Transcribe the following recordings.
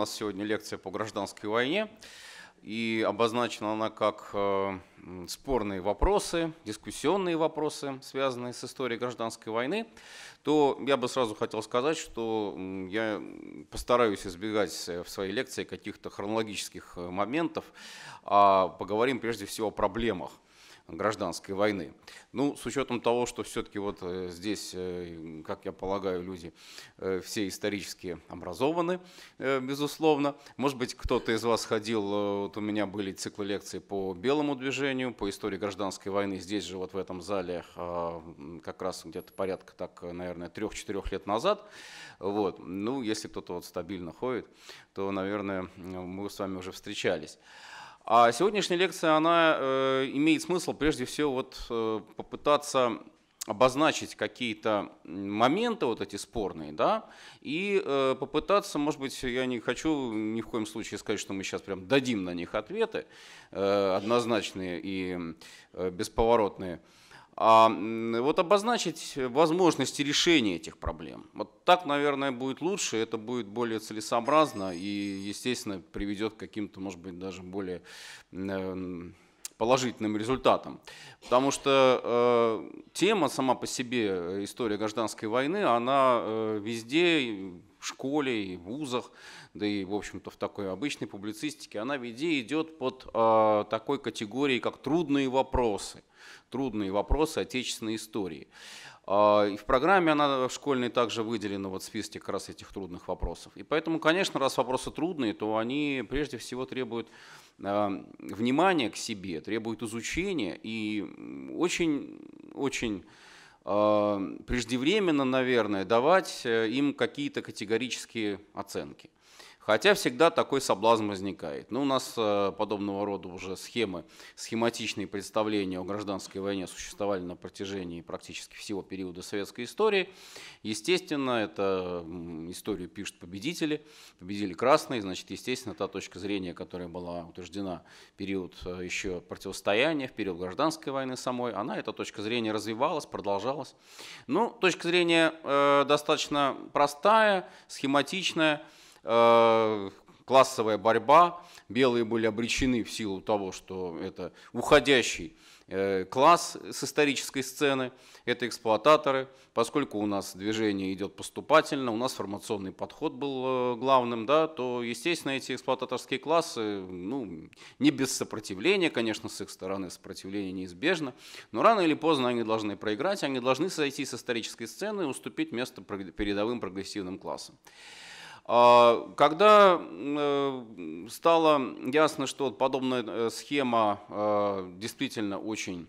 нас сегодня лекция по гражданской войне. И обозначена она как э, спорные вопросы, дискуссионные вопросы, связанные с историей гражданской войны, то я бы сразу хотел сказать, что я постараюсь избегать э, в своей лекции каких-то хронологических э, моментов, а поговорим прежде всего о проблемах – гражданской войны. Ну, с учетом того, что все-таки вот э, здесь, э, как я полагаю, люди э, все исторически образованы, безусловно. Может быть, кто-то из вас ходил, вот у меня были циклы лекций по белому движению, по истории гражданской войны. Здесь же вот в этом зале как раз где-то порядка, так, наверное, трех-четырех лет назад. Вот. Ну, если кто-то вот стабильно ходит, то, наверное, мы с вами уже встречались. А сегодняшняя лекция, она э, имеет смысл прежде всего вот, э, попытаться обозначить какие-то моменты вот эти спорные, да, и э, попытаться, может быть, я не хочу ни в коем случае сказать, что мы сейчас прям дадим на них ответы э, однозначные и э, бесповоротные, а вот обозначить возможности решения этих проблем. Вот так, наверное, будет лучше, это будет более целесообразно и, естественно, приведет к каким-то, может быть, даже более э, положительным результатом. Потому что э, тема сама по себе, э, история гражданской войны, она э, везде, в школе, и в вузах, да и, в общем-то, в такой обычной публицистике, она везде идет под э, такой категорией, как трудные вопросы трудные вопросы отечественной истории. А, и в программе она в школьной также выделена вот в списке как раз этих трудных вопросов. И поэтому, конечно, раз вопросы трудные, то они прежде всего требуют а, внимания к себе, требуют изучения и очень-очень а, преждевременно, наверное, давать э, им какие-то категорические оценки. Хотя всегда такой соблазн возникает. Но ну, у нас э, подобного рода уже схемы, схематичные представления о гражданской войне существовали на протяжении практически всего периода советской истории. Естественно, это историю пишут победители, победили красные, значит, естественно, та точка зрения, которая была утверждена в период э, еще противостояния, в период гражданской войны самой, она, эта точка зрения развивалась, продолжалась. Ну, точка зрения э, достаточно простая, схематичная, Э, классовая борьба. Белые были обречены в силу того, что это уходящий э, класс с исторической сцены, это эксплуататоры. Поскольку у нас движение идет поступательно, у нас формационный подход был э, главным, да, то, естественно, эти эксплуататорские классы, ну, не без сопротивления, конечно, с их стороны сопротивление неизбежно, но рано или поздно они должны проиграть, они должны сойти с исторической сцены и уступить место передовым прогрессивным классам. А, когда э, стало ясно, что подобная э, схема э, действительно очень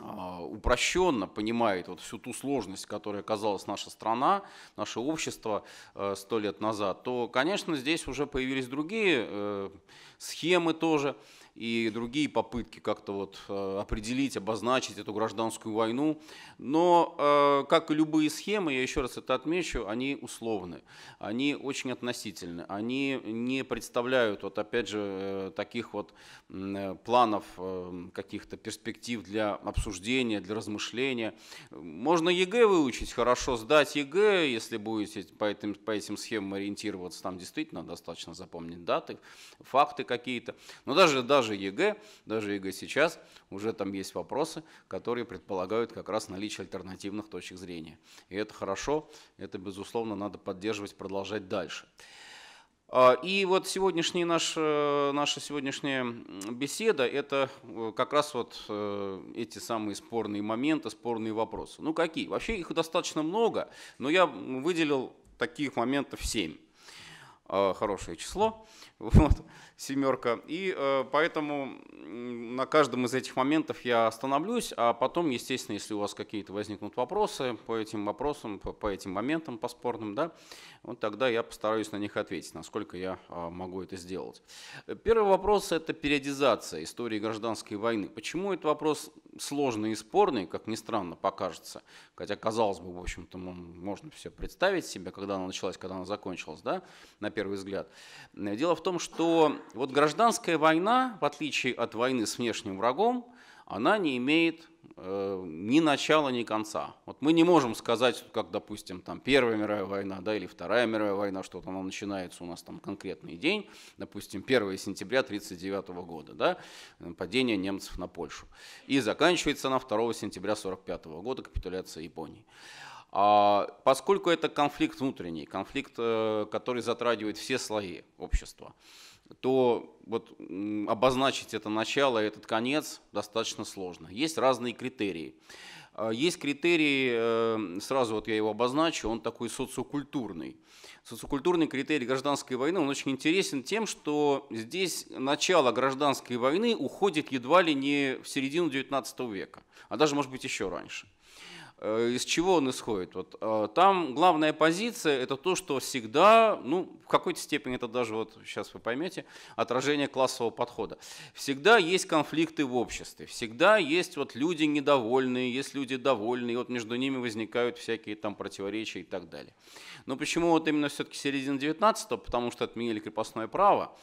а, упрощенно понимает вот всю ту сложность, которая оказалась наша страна, наше общество сто лет назад, то, конечно, здесь уже появились другие схемы тоже и другие попытки как-то вот э, определить, обозначить эту гражданскую войну. Но, э, как и любые схемы, я еще раз это отмечу, они условны, они очень относительны, они не представляют, вот опять же, э, таких вот планов, каких-то перспектив для обсуждения, для размышления. Можно ЕГЭ выучить, хорошо сдать ЕГЭ, если будете по этим, по этим схемам ориентироваться, там действительно достаточно запомнить даты, факты какие-то. Но даже, даже даже ЕГЭ, даже ЕГЭ сейчас уже там есть вопросы, которые предполагают как раз наличие альтернативных точек зрения. И это хорошо, это, безусловно, надо поддерживать, продолжать дальше. А, и вот сегодняшняя наша э, наша сегодняшняя беседа – это э, как раз вот э, эти самые спорные моменты, спорные вопросы. Ну какие? Вообще их достаточно много, но я выделил таких моментов семь. Э, хорошее число, вот, семерка. И э, поэтому на каждом из этих моментов я остановлюсь, а потом, естественно, если у вас какие-то возникнут вопросы по этим вопросам, по, по этим моментам по спорным, да, вот тогда я постараюсь на них ответить, насколько я э, могу это сделать. Первый вопрос – это периодизация истории гражданской войны. Почему этот вопрос сложный и спорный, как ни странно покажется, хотя, казалось бы, в общем-то, можно все представить себе, когда она началась, когда она закончилась, да, на первом первый взгляд. Дело в том, что вот гражданская война, в отличие от войны с внешним врагом, она не имеет э, ни начала, ни конца. Вот мы не можем сказать, как, допустим, там Первая мировая война да, или Вторая мировая война, что-то она начинается у нас там конкретный день, допустим, 1 сентября 1939 года, да, падение немцев на Польшу. И заканчивается она 2 сентября 1945 года, капитуляция Японии. А, поскольку это конфликт внутренний, конфликт, э, который затрагивает все слои общества, то вот обозначить это начало и этот конец достаточно сложно. Есть разные критерии. А, есть критерий, э, сразу вот я его обозначу, он такой социокультурный. Социокультурный критерий гражданской войны, он очень интересен тем, что здесь начало гражданской войны уходит едва ли не в середину XIX века, а даже, может быть, еще раньше. Э, из чего он исходит? Вот, э, там главная позиция – это то, что всегда, ну, в какой-то степени это даже, вот сейчас вы поймете, отражение классового подхода. Всегда есть конфликты в обществе, всегда есть вот люди недовольные, есть люди довольные, и вот между ними возникают всякие там противоречия и так далее. Но почему вот именно все-таки середина 19-го? Потому что отменили крепостное право,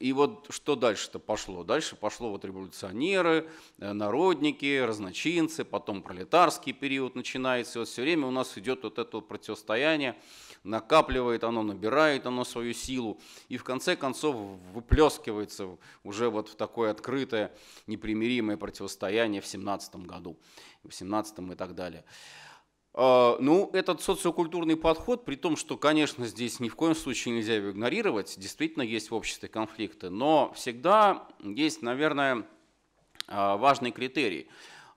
и вот что дальше-то пошло? Дальше пошло вот революционеры, э, народники, разночинцы, потом пролетарский период начинается. И вот все время у нас идет вот это противостояние, накапливает оно, набирает оно свою силу. И в конце концов выплескивается уже вот в такое открытое, непримиримое противостояние в 17 году, в 17 и так далее. А, ну, этот социокультурный подход, при том, что, конечно, здесь ни в коем случае нельзя его игнорировать, действительно есть в обществе конфликты, но всегда есть, наверное, а, важный критерий.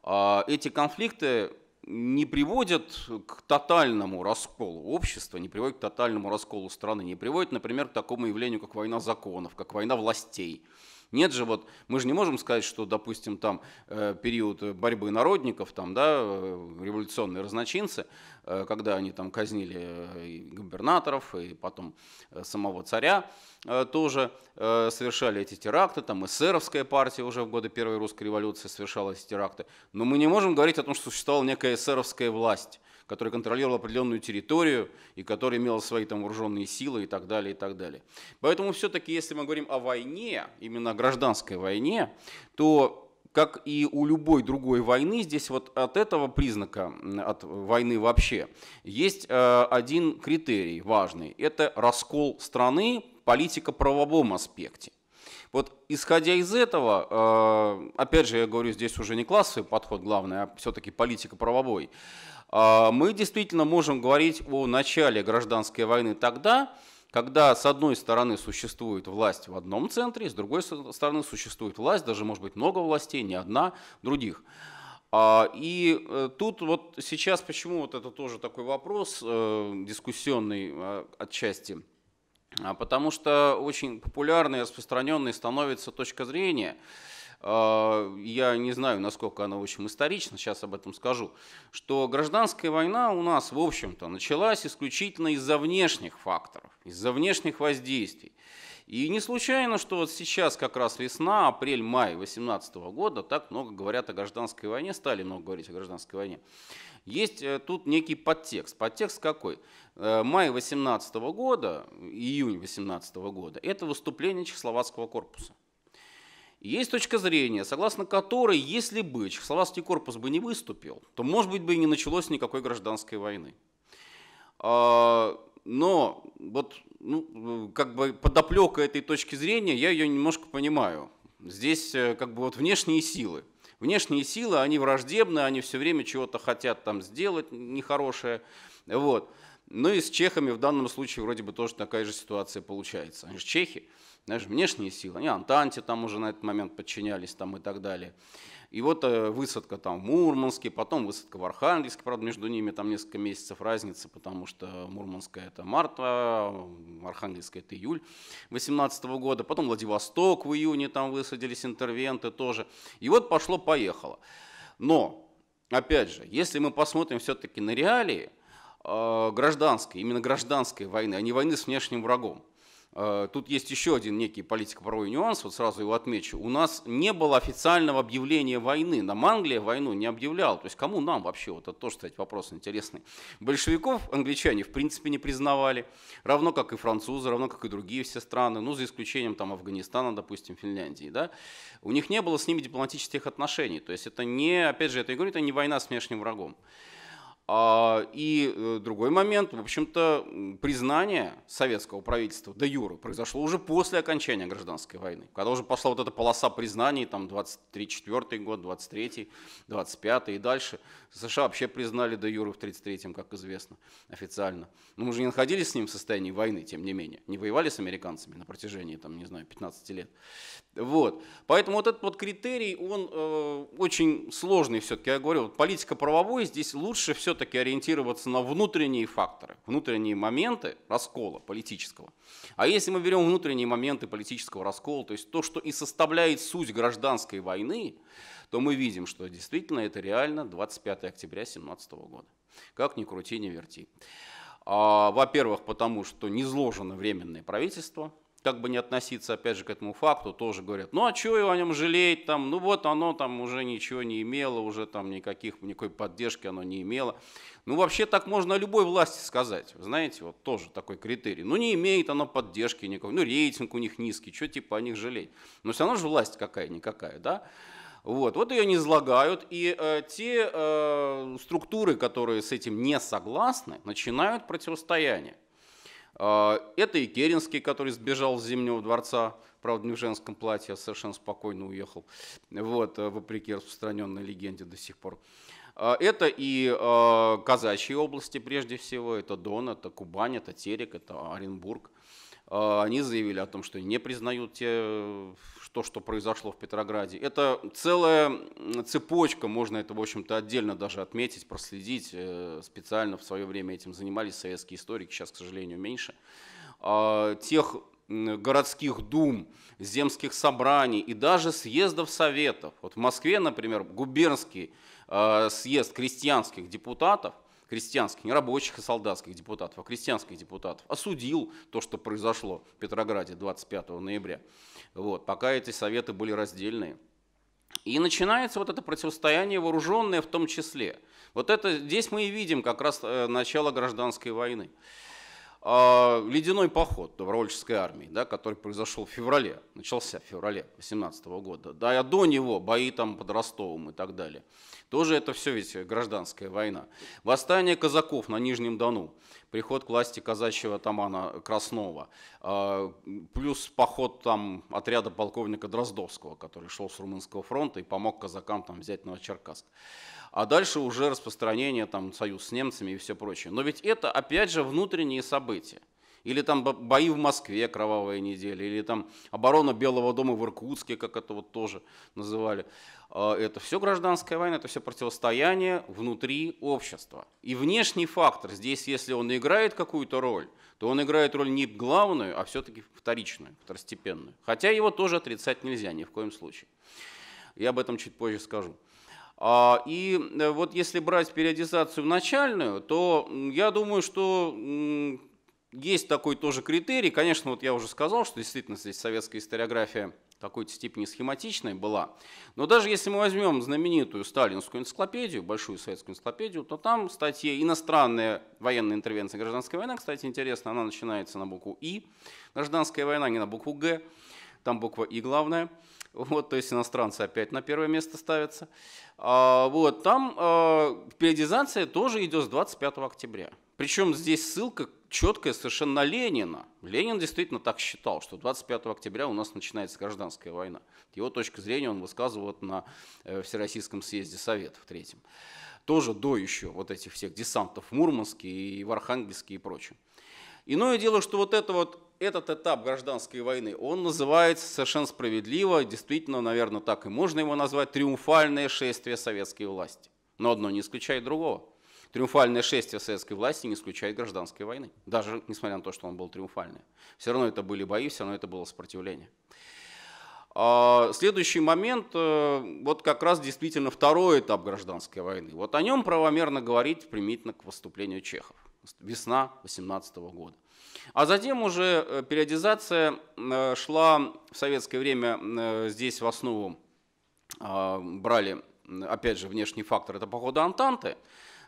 А, эти конфликты не приводят к тотальному расколу общества, не приводят к тотальному расколу страны, не приводят, например, к такому явлению, как война законов, как война властей. Нет же, вот мы же не можем сказать, что, допустим, там э, период борьбы народников, там, да, э, революционные разночинцы, э, когда они там казнили и губернаторов, и потом самого царя, тоже совершали эти теракты, там эсеровская партия уже в годы Первой русской революции совершала эти теракты. Но мы не можем говорить о том, что существовала некая эсеровская власть которая контролировала определенную территорию и которая имела свои там вооруженные силы и так далее, и так далее. Поэтому все-таки, если мы говорим о войне, именно о гражданской войне, то как и у любой другой войны, здесь вот от этого признака, от войны вообще, есть э, один критерий важный. Это раскол страны, политика правовом аспекте. Вот исходя из этого, э, опять же, я говорю, здесь уже не классовый подход главный, а все-таки политика правовой. А, мы действительно можем говорить о начале гражданской войны тогда, когда с одной стороны существует власть в одном центре, с другой стороны существует власть, даже может быть много властей, не одна, других. А, и э, тут вот сейчас почему вот это тоже такой вопрос э, дискуссионный а, отчасти, потому что очень популярной и распространенной становится точка зрения – а, я не знаю, насколько она, в общем, исторична, сейчас об этом скажу, что гражданская война у нас, в общем-то, началась исключительно из-за внешних факторов, из-за внешних воздействий. И не случайно, что вот сейчас как раз весна, апрель-май 2018 года так много говорят о гражданской войне, стали много говорить о гражданской войне. Есть э, тут некий подтекст. Подтекст какой? Э, май 2018 года, июнь 2018 года – это выступление Чехословацкого корпуса. Есть точка зрения, согласно которой, если бы Чехословацкий корпус бы не выступил, то, может быть, бы и не началось никакой гражданской войны. А, но вот ну, как бы подоплека этой точки зрения, я ее немножко понимаю. Здесь э, как бы вот внешние силы. Внешние силы, они враждебны, они все время чего-то хотят там сделать нехорошее. Вот. Ну и с чехами в данном случае вроде бы тоже такая же ситуация получается. Они же чехи, знаешь, внешние силы, они Антанте там уже на этот момент подчинялись там и так далее. И вот э, высадка там в Мурманске, потом высадка в Архангельске, правда, между ними там несколько месяцев разница, потому что Мурманская это март, а Архангельская это июль 18 года, потом Владивосток в июне там высадились интервенты тоже. И вот пошло-поехало. Но, опять же, если мы посмотрим все-таки на реалии, а, гражданской, именно гражданской войны, а не войны с внешним врагом. А, тут есть еще один некий политико-правовой нюанс, вот сразу его отмечу. У нас не было официального объявления войны. Нам Англия войну не объявляла. То есть кому нам вообще? Вот это тоже, кстати, вопрос интересный. Большевиков англичане в принципе не признавали, равно как и французы, равно как и другие все страны, ну за исключением там Афганистана, допустим, Финляндии. Да? У них не было с ними дипломатических отношений. То есть это не, опять же, это, я говорю, это не война с внешним врагом. А, и э, другой момент, в общем-то, признание советского правительства до Юры произошло уже после окончания гражданской войны, когда уже пошла вот эта полоса признаний, там 24 год, 23 25 и дальше. США вообще признали до Юры в 33-м, как известно, официально. Но мы же не находились с ним в состоянии войны, тем не менее, не воевали с американцами на протяжении, там, не знаю, 15 лет. Вот. Поэтому вот этот вот критерий, он э, очень сложный все-таки. Я говорю, вот политика правовой здесь лучше все-таки ориентироваться на внутренние факторы, внутренние моменты раскола политического. А если мы берем внутренние моменты политического раскола, то есть то, что и составляет суть гражданской войны, то мы видим, что действительно это реально 25 октября 2017 года. Как ни крути, ни верти. А, во-первых, потому что не сложено временное правительство – как бы не относиться, опять же, к этому факту, тоже говорят, ну а чего его о нем жалеть, там, ну вот оно там уже ничего не имело, уже там никаких, никакой поддержки оно не имело. Ну вообще так можно любой власти сказать, вы знаете, вот тоже такой критерий. Ну не имеет оно поддержки никакой, ну рейтинг у них низкий, что типа о них жалеть. Но все равно же власть какая-никакая, да? Вот, вот ее не излагают, и э, те э, структуры, которые с этим не согласны, начинают противостояние. А, это и Керенский, который сбежал с Зимнего дворца, правда, не в женском платье, а совершенно спокойно уехал, вот, э, вопреки распространенной легенде до сих пор. А, это и а, казачьи области прежде всего, это Дон, это Кубань, это Терек, это Оренбург – а, они заявили о том, что не признают те, э, то, что произошло в Петрограде. Это целая цепочка, можно это, в общем-то, отдельно даже отметить, проследить. Э, специально в свое время этим занимались советские историки, сейчас, к сожалению, меньше. А, тех городских дум, земских собраний и даже съездов советов. Вот в Москве, например, губернский э, съезд крестьянских депутатов – крестьянских, не рабочих и солдатских депутатов, а крестьянских депутатов, осудил то, что произошло в Петрограде 25 ноября. Вот, пока эти советы были раздельные. И начинается вот это противостояние вооруженное в том числе. Вот это здесь мы и видим как раз э, начало гражданской войны. А, ледяной поход добровольческой армии, да, который произошел в феврале, начался в феврале 18 года, да, а до него бои там под Ростовом и так далее. Тоже это все ведь гражданская война. Восстание казаков на Нижнем Дону, приход к власти казачьего атамана Краснова, а, плюс поход там отряда полковника Дроздовского, который шел с Румынского фронта и помог казакам там взять Новочеркасск а дальше уже распространение, там, союз с немцами и все прочее. Но ведь это, опять же, внутренние события. Или там бои в Москве, кровавые недели или там оборона Белого дома в Иркутске, как это вот тоже называли. А, это все гражданская война, это все противостояние внутри общества. И внешний фактор здесь, если он играет какую-то роль, то он играет роль не главную, а все-таки вторичную, второстепенную. Хотя его тоже отрицать нельзя ни в коем случае. Я об этом чуть позже скажу. А, и э, вот если брать периодизацию начальную, то я думаю, что есть такой тоже критерий. Конечно, вот я уже сказал, что действительно здесь советская историография в какой-то степени схематичной была. Но даже если мы возьмем знаменитую сталинскую энциклопедию, большую советскую энциклопедию, то там в статье «Иностранная военная интервенция гражданская война», кстати, интересно, она начинается на букву «И», «Гражданская война» не на букву «Г», там буква «И» главная – вот, то есть иностранцы опять на первое место ставятся. А, вот, там а, периодизация тоже идет с 25 октября. Причем здесь ссылка четкая совершенно на Ленина. Ленин действительно так считал, что 25 октября у нас начинается гражданская война. Его точка зрения он высказывал на э, Всероссийском съезде Советов третьем. Тоже до еще вот этих всех десантов в Мурманске и в Архангельске и прочее. Иное дело, что вот это вот этот этап гражданской войны, он называется совершенно справедливо, действительно, наверное, так и можно его назвать, триумфальное шествие советской власти. Но одно не исключает другого. Триумфальное шествие советской власти не исключает гражданской войны, даже несмотря на то, что он был триумфальный. Все равно это были бои, все равно это было сопротивление. А, следующий момент, э, вот как раз действительно второй этап гражданской войны. Вот о нем правомерно говорить примитивно к выступлению чехов. Весна 18 года. А затем уже э, периодизация э, шла в советское время э, здесь в основу а, брали, опять же, внешний фактор, это походы Антанты.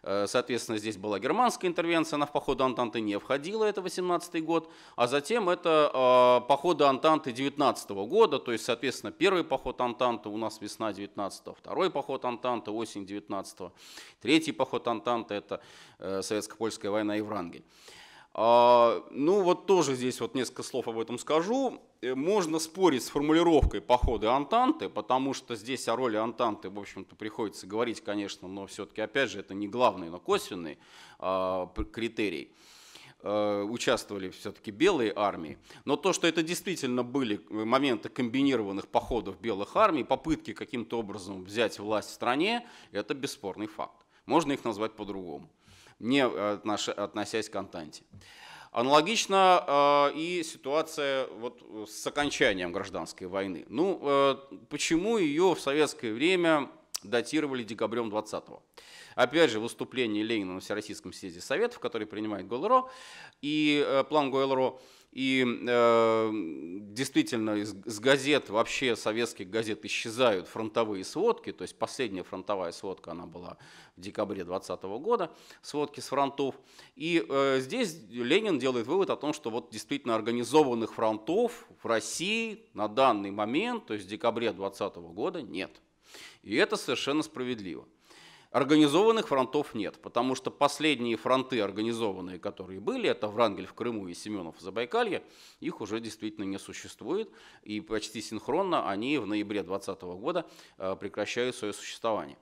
Соответственно, здесь была германская интервенция, она в походы Антанты не входила, это 18 год, а затем это э, походы Антанты 19 -го года, то есть, соответственно, первый поход Антанты у нас весна 19 второй поход Антанты осень 19 третий поход Антанты это советско-польская война и Врангель. А, ну вот тоже здесь вот несколько слов об этом скажу. Э, можно спорить с формулировкой походы Антанты, потому что здесь о роли Антанты, в общем-то, приходится говорить, конечно, но все-таки, опять же, это не главный, но косвенный а, критерий э, участвовали все-таки белые армии. Но то, что это действительно были э, моменты комбинированных походов белых армий, попытки каким-то образом взять власть в стране, это бесспорный факт. Можно их назвать по-другому не э, относясь к Антанте. Аналогично э, и ситуация вот э, с окончанием гражданской войны. Ну, э, почему ее в советское время датировали декабрем 20-го? Опять же, выступление Ленина на Всероссийском съезде Советов, который принимает Гойлро, и э, план Гойлро – и э, действительно из, из газет, вообще советских газет исчезают фронтовые сводки, то есть последняя фронтовая сводка, она была в декабре 2020 года, сводки с фронтов. И э, здесь Ленин делает вывод о том, что вот действительно организованных фронтов в России на данный момент, то есть в декабре 2020 года, нет. И это совершенно справедливо. Организованных фронтов нет, потому что последние фронты организованные, которые были, это Врангель в Крыму и Семенов в Забайкалье, их уже действительно не существует, и почти синхронно они в ноябре 2020 года э, прекращают свое существование.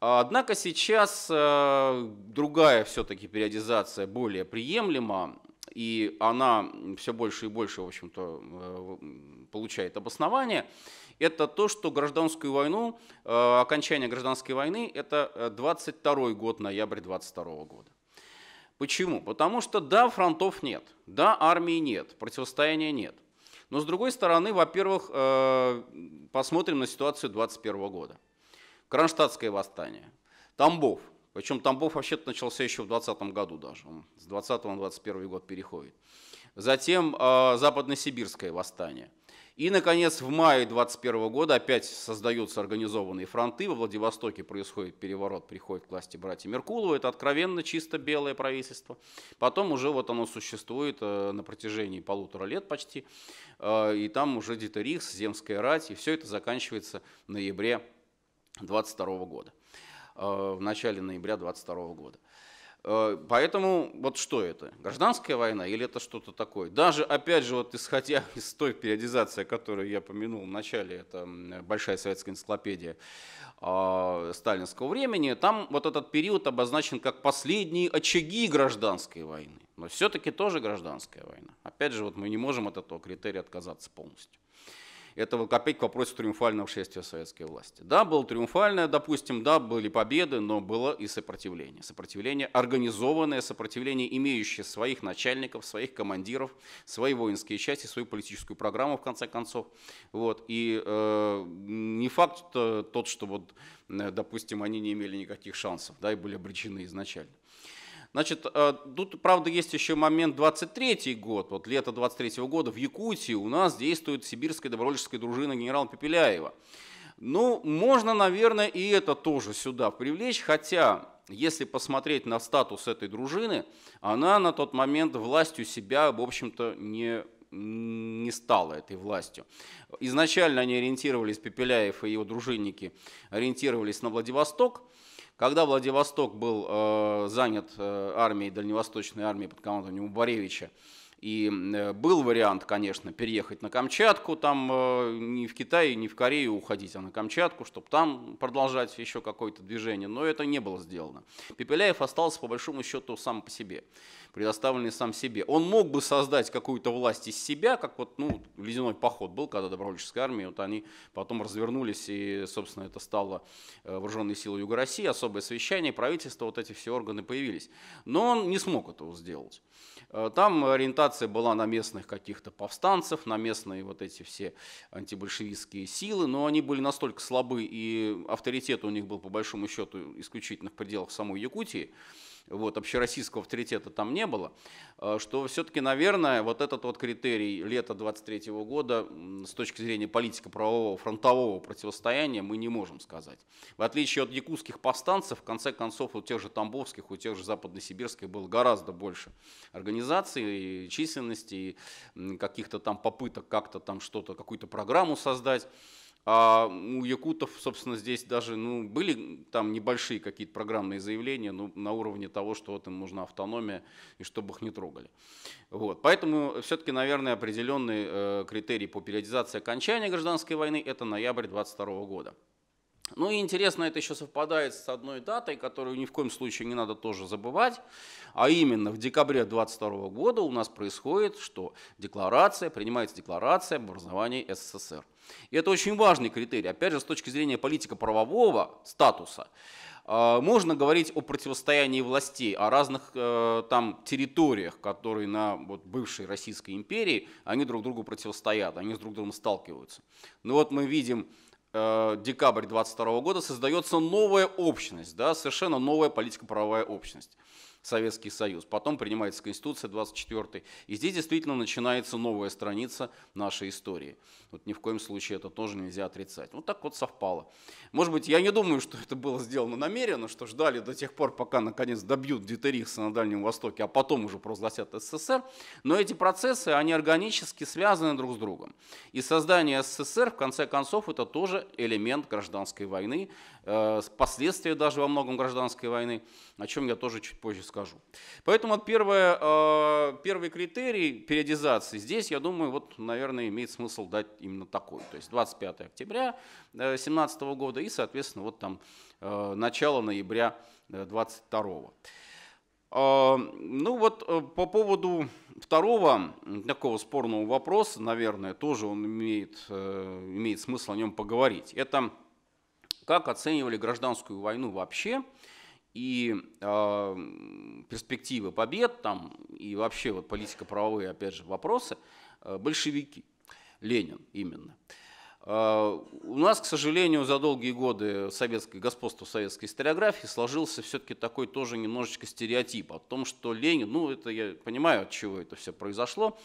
Однако сейчас э, другая все-таки периодизация более приемлема, и она все больше и больше, в общем-то, э, получает обоснование это то, что гражданскую войну, э, окончание гражданской войны, это 22 э, год, ноябрь 22 года. Почему? Потому что да, фронтов нет, да, армии нет, противостояния нет. Но с другой стороны, во-первых, э, посмотрим на ситуацию 21 года. Кронштадтское восстание, Тамбов, причем Тамбов вообще-то начался еще в 2020 году даже. Он с 20 на 21 год переходит. Затем э, Западносибирское восстание. И, наконец, в мае 2021 года опять создаются организованные фронты. Во Владивостоке происходит переворот, приходит к власти братья Меркулова. Это откровенно чисто белое правительство. Потом уже вот оно существует э, на протяжении полутора лет почти. Э, и там уже где-то Дитерихс, Земская рать. И все это заканчивается в ноябре 2022 года. Э, в начале ноября 2022 года. Э, поэтому вот что это? Гражданская война или это что-то такое? Даже, опять же, вот исходя из той периодизации, которую я помянул в начале, это большая советская энциклопедия а, сталинского времени, там вот этот период обозначен как последние очаги гражданской войны. Но все-таки тоже гражданская война. Опять же, вот мы не можем от этого критерия отказаться полностью это вот опять к триумфального шествия советской власти. Да, было триумфальное, допустим, да, были победы, но было и сопротивление. Сопротивление, организованное сопротивление, имеющее своих начальников, своих командиров, свои воинские части, свою политическую программу, в конце концов. Вот. И э, не факт тот, что, вот, э, допустим, они не имели никаких шансов да, и были обречены изначально. Значит, э, тут, правда, есть еще момент 23 год. Вот лето 23 года в Якутии у нас действует сибирская добровольческая дружина генерала Пепеляева. Ну, можно, наверное, и это тоже сюда привлечь, хотя, если посмотреть на статус этой дружины, она на тот момент властью себя, в общем-то, не не стала этой властью. Изначально они ориентировались, Пепеляев и его дружинники ориентировались на Владивосток, когда Владивосток был э, занят э, армией, дальневосточной армией под командованием Убаревича, и э, был вариант, конечно, переехать на Камчатку, там э, не в Китай, не в Корею уходить, а на Камчатку, чтобы там продолжать еще какое-то движение, но это не было сделано. Пепеляев остался по большому счету сам по себе, предоставленный сам себе. Он мог бы создать какую-то власть из себя, как вот ну, ледяной поход был, когда добровольческая армия, вот они потом развернулись, и, собственно, это стало э, вооруженные силы Юга России, особое совещание, правительство, вот эти все органы появились. Но он не смог этого сделать. Э, там ориентация была на местных каких-то повстанцев, на местные вот эти все антибольшевистские силы, но они были настолько слабы, и авторитет у них был, по большому счету, исключительно в пределах самой Якутии, вот, общероссийского авторитета там не было, э, что все-таки, наверное, вот этот вот критерий лета 23 года с точки зрения политико-правового фронтового противостояния мы не можем сказать. В отличие от якутских повстанцев, в конце концов, у тех же тамбовских, у тех же западносибирских было гораздо больше организаций, и численности, и каких-то там попыток как-то там что-то, какую-то программу создать. А у якутов, собственно, здесь даже ну, были там небольшие какие-то программные заявления ну, на уровне того, что вот им нужна автономия и чтобы их не трогали. Вот. Поэтому все-таки, наверное, определенный э, критерий по периодизации окончания гражданской войны – это ноябрь 22 года. Ну и интересно, это еще совпадает с одной датой, которую ни в коем случае не надо тоже забывать, а именно в декабре 2022 года у нас происходит, что декларация, принимается декларация об образовании СССР. И это очень важный критерий, опять же, с точки зрения политико-правового статуса. А, можно говорить о противостоянии властей, о разных э, там территориях, которые на вот, бывшей Российской империи, они друг другу противостоят, они с друг другом сталкиваются. Но ну вот мы видим Э, декабрь 2022 года создается новая общность, да, совершенно новая политико-правовая общность. Советский Союз. Потом принимается Конституция 24 И здесь действительно начинается новая страница нашей истории. Вот ни в коем случае это тоже нельзя отрицать. Вот так вот совпало. Может быть, я не думаю, что это было сделано намеренно, что ждали до тех пор, пока наконец добьют Дитерихса на Дальнем Востоке, а потом уже провозгласят СССР. Но эти процессы, они органически связаны друг с другом. И создание СССР, в конце концов, это тоже элемент гражданской войны, Э, последствия даже во многом гражданской войны, о чем я тоже чуть позже скажу. Поэтому вот первое, э, первый критерий периодизации здесь, я думаю, вот, наверное, имеет смысл дать именно такой. То есть 25 октября 2017 э, года и, соответственно, вот там начало ноября 22 -го. Ну вот по поводу второго такого спорного вопроса, наверное, тоже он имеет, имеет смысл о нем поговорить. Это как оценивали гражданскую войну вообще и э, перспективы побед там и вообще вот политико-правовые опять же вопросы э, большевики Ленин именно э, у нас к сожалению за долгие годы советской господства советской историографии сложился все-таки такой тоже немножечко стереотип о том что Ленин ну это я понимаю от чего это все произошло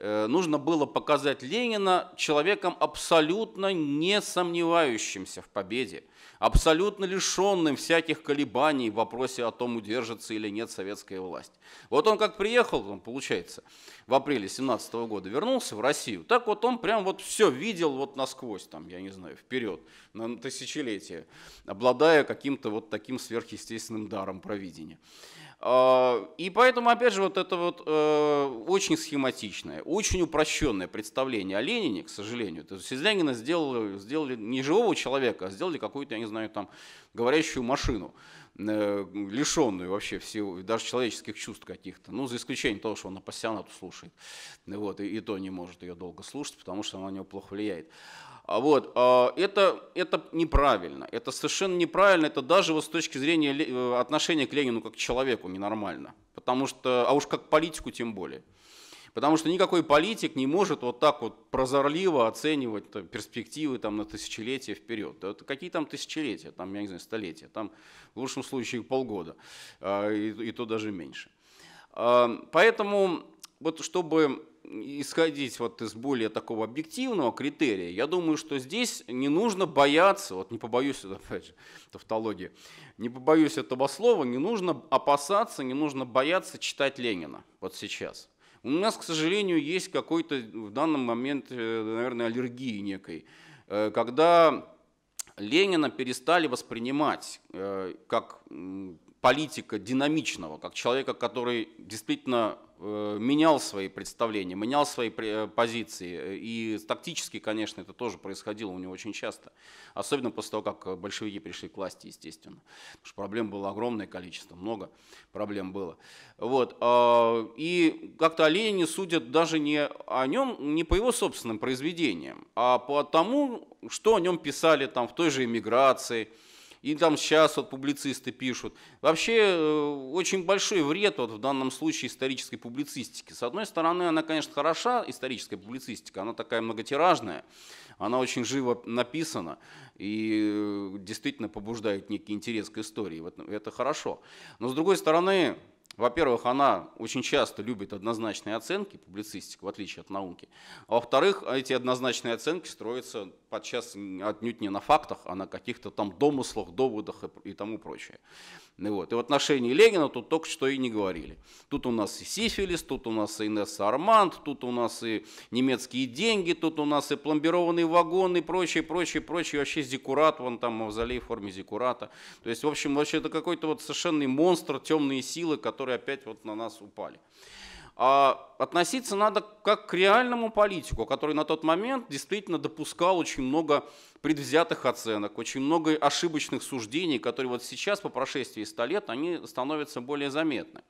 Э, нужно было показать Ленина человеком абсолютно не сомневающимся в победе, абсолютно лишенным всяких колебаний в вопросе о том, удержится или нет советская власть. Вот он как приехал, он, получается, в апреле 17 года вернулся в Россию, так вот он прям вот все видел вот насквозь, там, я не знаю, вперед, на тысячелетие, обладая каким-то вот таким сверхъестественным даром провидения. А, и поэтому, опять же, вот это вот э, очень схематичное, очень упрощенное представление о Ленине, к сожалению. То есть из Ленина сделали, сделали не живого человека, а сделали какую-то, я не знаю, там, говорящую машину э, лишенную вообще всего, даже человеческих чувств каких-то, ну, за исключением того, что он на пассионату слушает, вот, и, и то не может ее долго слушать, потому что она на него плохо влияет. А вот, а, это, это неправильно, это совершенно неправильно, это даже вот с точки зрения э, отношения к Ленину как к человеку ненормально, потому что, а уж как к политику тем более. Потому что никакой политик не может вот так вот прозорливо оценивать там, перспективы там, на тысячелетия вперед. это какие там тысячелетия, там, я не знаю, столетия, там в лучшем случае полгода, а, и, и то даже меньше. Поэтому вот чтобы исходить вот из более такого объективного критерия, я думаю, что здесь не нужно бояться, вот не побоюсь, опять же, тавтологии, не побоюсь этого слова, не нужно опасаться, не нужно бояться читать Ленина вот сейчас. У нас, к сожалению, есть какой-то в данный момент, э, наверное, аллергии некой, э, когда Ленина перестали воспринимать э, как политика динамичного, как человека, который действительно Э, менял свои представления, менял свои э, позиции. И тактически, конечно, это тоже происходило у него очень часто. Особенно после того, как э, большевики пришли к власти, естественно. Потому что проблем было огромное количество, много проблем было. Вот. А, и как-то о Ленине судят даже не о нем, не по его собственным произведениям, а по тому, что о нем писали там в той же эмиграции, и там сейчас вот публицисты пишут. Вообще э, очень большой вред вот в данном случае исторической публицистики. С одной стороны, она, конечно, хороша, историческая публицистика, она такая многотиражная, она очень живо написана и э, действительно побуждает некий интерес к истории. Вот это хорошо. Но с другой стороны, во-первых, она очень часто любит однозначные оценки, публицистику, в отличие от науки. А во-вторых, эти однозначные оценки строятся подчас отнюдь не на фактах, а на каких-то там домыслах, доводах и, и тому прочее. И, ну вот. и в отношении Ленина тут только что и не говорили. Тут у нас и сифилис, тут у нас и Инесса Арманд, тут у нас и немецкие деньги, тут у нас и пломбированные вагоны и прочее, прочее, прочее. Вообще зекурат, вон там мавзолей в форме зекурата. То есть, в общем, вообще это какой-то вот совершенный монстр, темные силы, которые опять вот на нас упали. А относиться надо как к реальному политику, который на тот момент действительно допускал очень много предвзятых оценок, очень много ошибочных суждений, которые вот сейчас, по прошествии 100 лет, они становятся более заметны.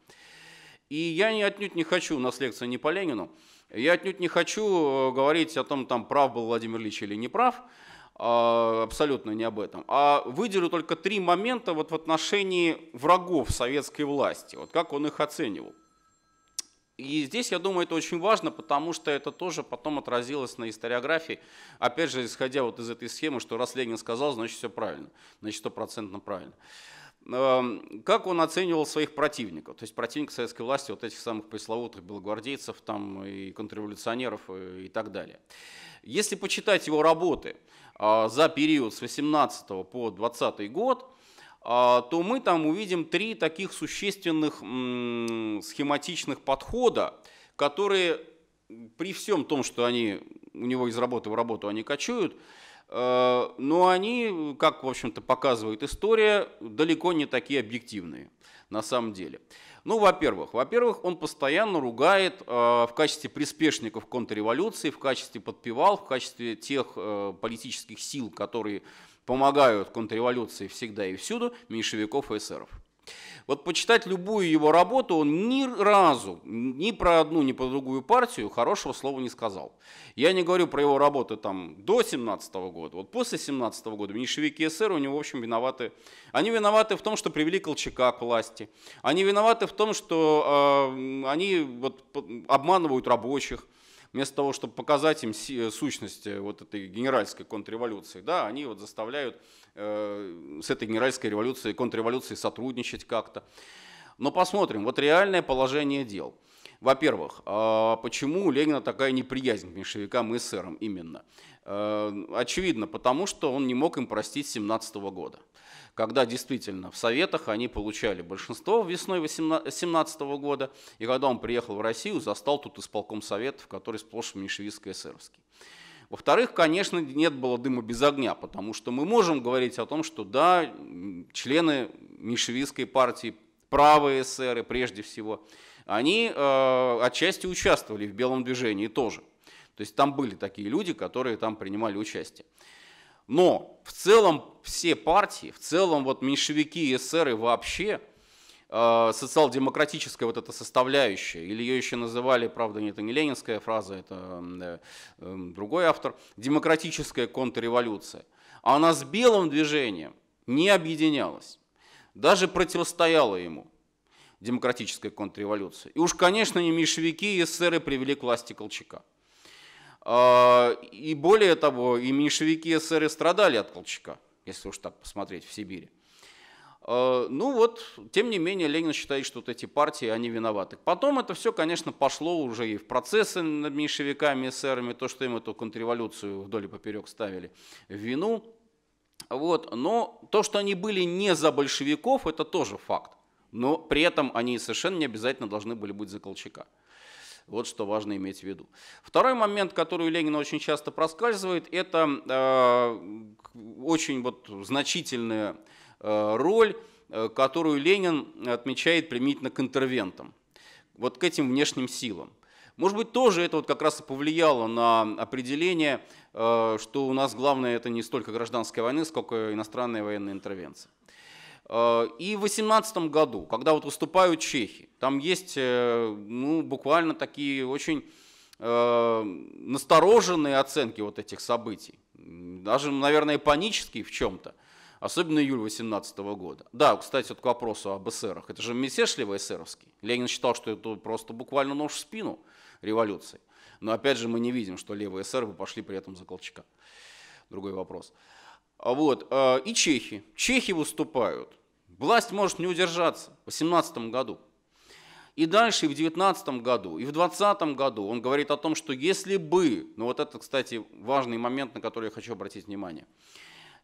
И я не, отнюдь не хочу, у нас лекция не по Ленину, я отнюдь не хочу э, говорить о том, там прав был Владимир Ильич или не прав, а, абсолютно не об этом, а выделю только три момента вот в отношении врагов советской власти, вот как он их оценивал. И здесь, я думаю, это очень важно, потому что это тоже потом отразилось на историографии. Опять же, исходя вот из этой схемы, что раз Ленин сказал, значит все правильно, значит стопроцентно правильно. Эм, как он оценивал своих противников, то есть противников советской власти, вот этих самых пресловутых белогвардейцев там, и контрреволюционеров э, и так далее. Если почитать его работы э, за период с 18 по 20 год, а, то мы там увидим три таких существенных схематичных подхода, которые при всем том, что они у него из работы в работу они кочуют, э, но они, как, в общем-то, показывает история, далеко не такие объективные на самом деле. Ну, во-первых, во-первых, он постоянно ругает э, в качестве приспешников контрреволюции, в качестве подпевал, в качестве тех э, политических сил, которые помогают контрреволюции всегда и всюду меньшевиков и эсеров. Вот почитать любую его работу, он ни разу, ни про одну, ни про другую партию хорошего слова не сказал. Я не говорю про его работы там до 17 -го года. Вот после 17 -го года меньшевики и СССР у него, в общем, виноваты. Они виноваты в том, что привели Колчака к власти. Они виноваты в том, что э, они вот, обманывают рабочих вместо того, чтобы показать им э, сущность вот этой генеральской контрреволюции, да, они вот заставляют э, с этой генеральской революцией, контрреволюцией сотрудничать как-то. Но посмотрим, вот реальное положение дел. Во-первых, а почему у Ленина такая неприязнь к меньшевикам и эсерам именно? Э, очевидно, потому что он не мог им простить 17 года когда действительно в Советах они получали большинство весной 2017 года, и когда он приехал в Россию, застал тут исполком Советов, который сплошь меньшевистско-эсеровский. Во-вторых, конечно, нет было дыма без огня, потому что мы можем говорить о том, что да, члены меньшевистской партии, правые эсеры прежде всего, они э, отчасти участвовали в белом движении тоже. То есть там были такие люди, которые там принимали участие. Но в целом все партии, в целом вот меньшевики и эсеры вообще, э, социал-демократическая вот эта составляющая, или ее еще называли, правда, это не ленинская фраза, это эм, другой автор, демократическая контрреволюция, она с белым движением не объединялась, даже противостояла ему демократической контрреволюции. И уж, конечно, не меньшевики и эсеры привели к власти Колчака. А, и более того, и меньшевики СССР страдали от Колчака, если уж так посмотреть в Сибири. А, ну вот, тем не менее, Ленин считает, что вот эти партии, они виноваты. Потом это все, конечно, пошло уже и в процессы над меньшевиками, эсерами, то, что им эту контрреволюцию вдоль и поперек ставили в вину. Вот. Но то, что они были не за большевиков, это тоже факт. Но при этом они совершенно не обязательно должны были быть за Колчака. Вот что важно иметь в виду. Второй момент, который у Ленина очень часто проскальзывает, это э, очень вот значительная э, роль, э, которую Ленин отмечает применительно к интервентам, вот к этим внешним силам. Может быть, тоже это вот как раз и повлияло на определение, что у нас главное это не столько гражданская война, сколько иностранная военная интервенция. Э, и в 2018 году, когда вот выступают чехи, там есть э, ну, буквально такие очень э, настороженные оценки вот этих событий. Даже, наверное, панические в чем-то. Особенно июль 18 года. Да, кстати, вот к вопросу об эсерах. Это же Месешливо эсеровский. Ленин считал, что это просто буквально нож в спину революции. Но опять же мы не видим, что левые эсеры пошли при этом за Колчака. Другой вопрос. А вот. А, и чехи. Чехи выступают. Власть может не удержаться в 2018 году. И дальше и в 2019 году, и в 2020 году он говорит о том, что если бы, ну вот это, кстати, важный момент, на который я хочу обратить внимание,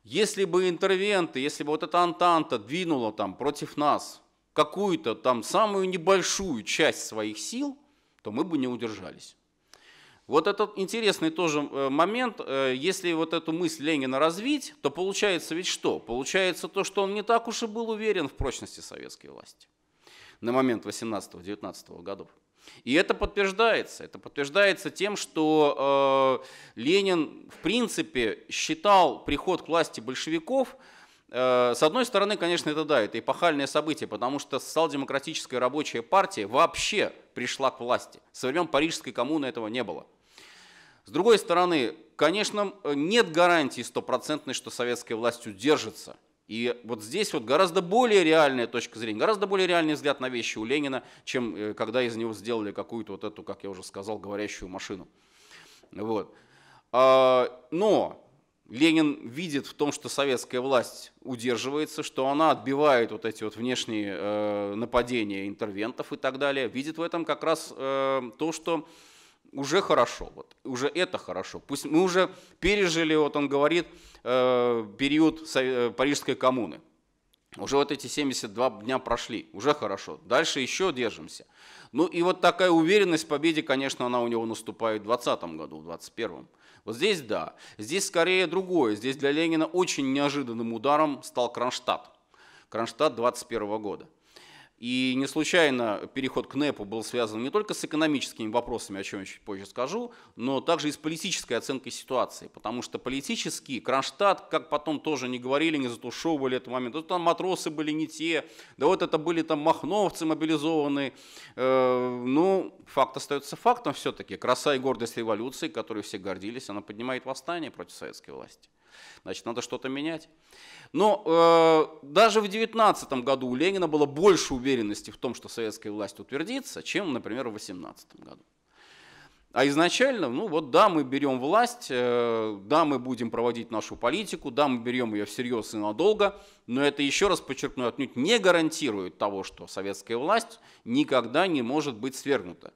если бы интервенты, если бы вот эта Антанта двинула там против нас какую-то там самую небольшую часть своих сил, то мы бы не удержались. Вот этот интересный тоже э, момент, э, если вот эту мысль Ленина развить, то получается ведь что? Получается то, что он не так уж и был уверен в прочности советской власти на момент 18-19 годов. И это подтверждается. Это подтверждается тем, что э, Ленин, в принципе, считал приход к власти большевиков – Э, с одной стороны, конечно, это да, это эпохальное событие, потому что социал-демократическая рабочая партия вообще пришла к власти. Со времен Парижской коммуны этого не было. С другой стороны, конечно, э, нет гарантии стопроцентной, что советская власть удержится. И вот здесь вот гораздо более реальная точка зрения, гораздо более реальный взгляд на вещи у Ленина, чем э, когда из него сделали какую-то вот эту, как я уже сказал, говорящую машину. Вот. А, но Ленин видит в том, что советская власть удерживается, что она отбивает вот эти вот внешние э, нападения интервентов и так далее, видит в этом как раз э, то, что уже хорошо, вот, уже это хорошо. Пусть мы уже пережили, вот он говорит, э, период Со- э, Парижской коммуны. Уже вот эти 72 дня прошли, уже хорошо. Дальше еще держимся. Ну и вот такая уверенность в победе, конечно, она у него наступает в 2020 году, в 2021. Вот здесь да. Здесь скорее другое. Здесь для Ленина очень неожиданным ударом стал Кронштадт. Кронштадт 21 года. И не случайно переход к НЭПу был связан не только с экономическими вопросами, о чем я чуть позже скажу, но также и с политической оценкой ситуации. Потому что политически Кронштадт, как потом тоже не говорили, не затушевывали этот момент, вот там матросы были не те, да вот это были там махновцы мобилизованные. Э, ну, факт остается фактом все-таки. Краса и гордость революции, которой все гордились, она поднимает восстание против советской власти. Значит, надо что-то менять. Но э, даже в 2019 году у Ленина было больше уверенности в том, что советская власть утвердится, чем, например, в 2018 году. А изначально, ну вот да, мы берем власть, э, да, мы будем проводить нашу политику, да, мы берем ее всерьез и надолго, но это, еще раз подчеркну, отнюдь не гарантирует того, что советская власть никогда не может быть свергнута.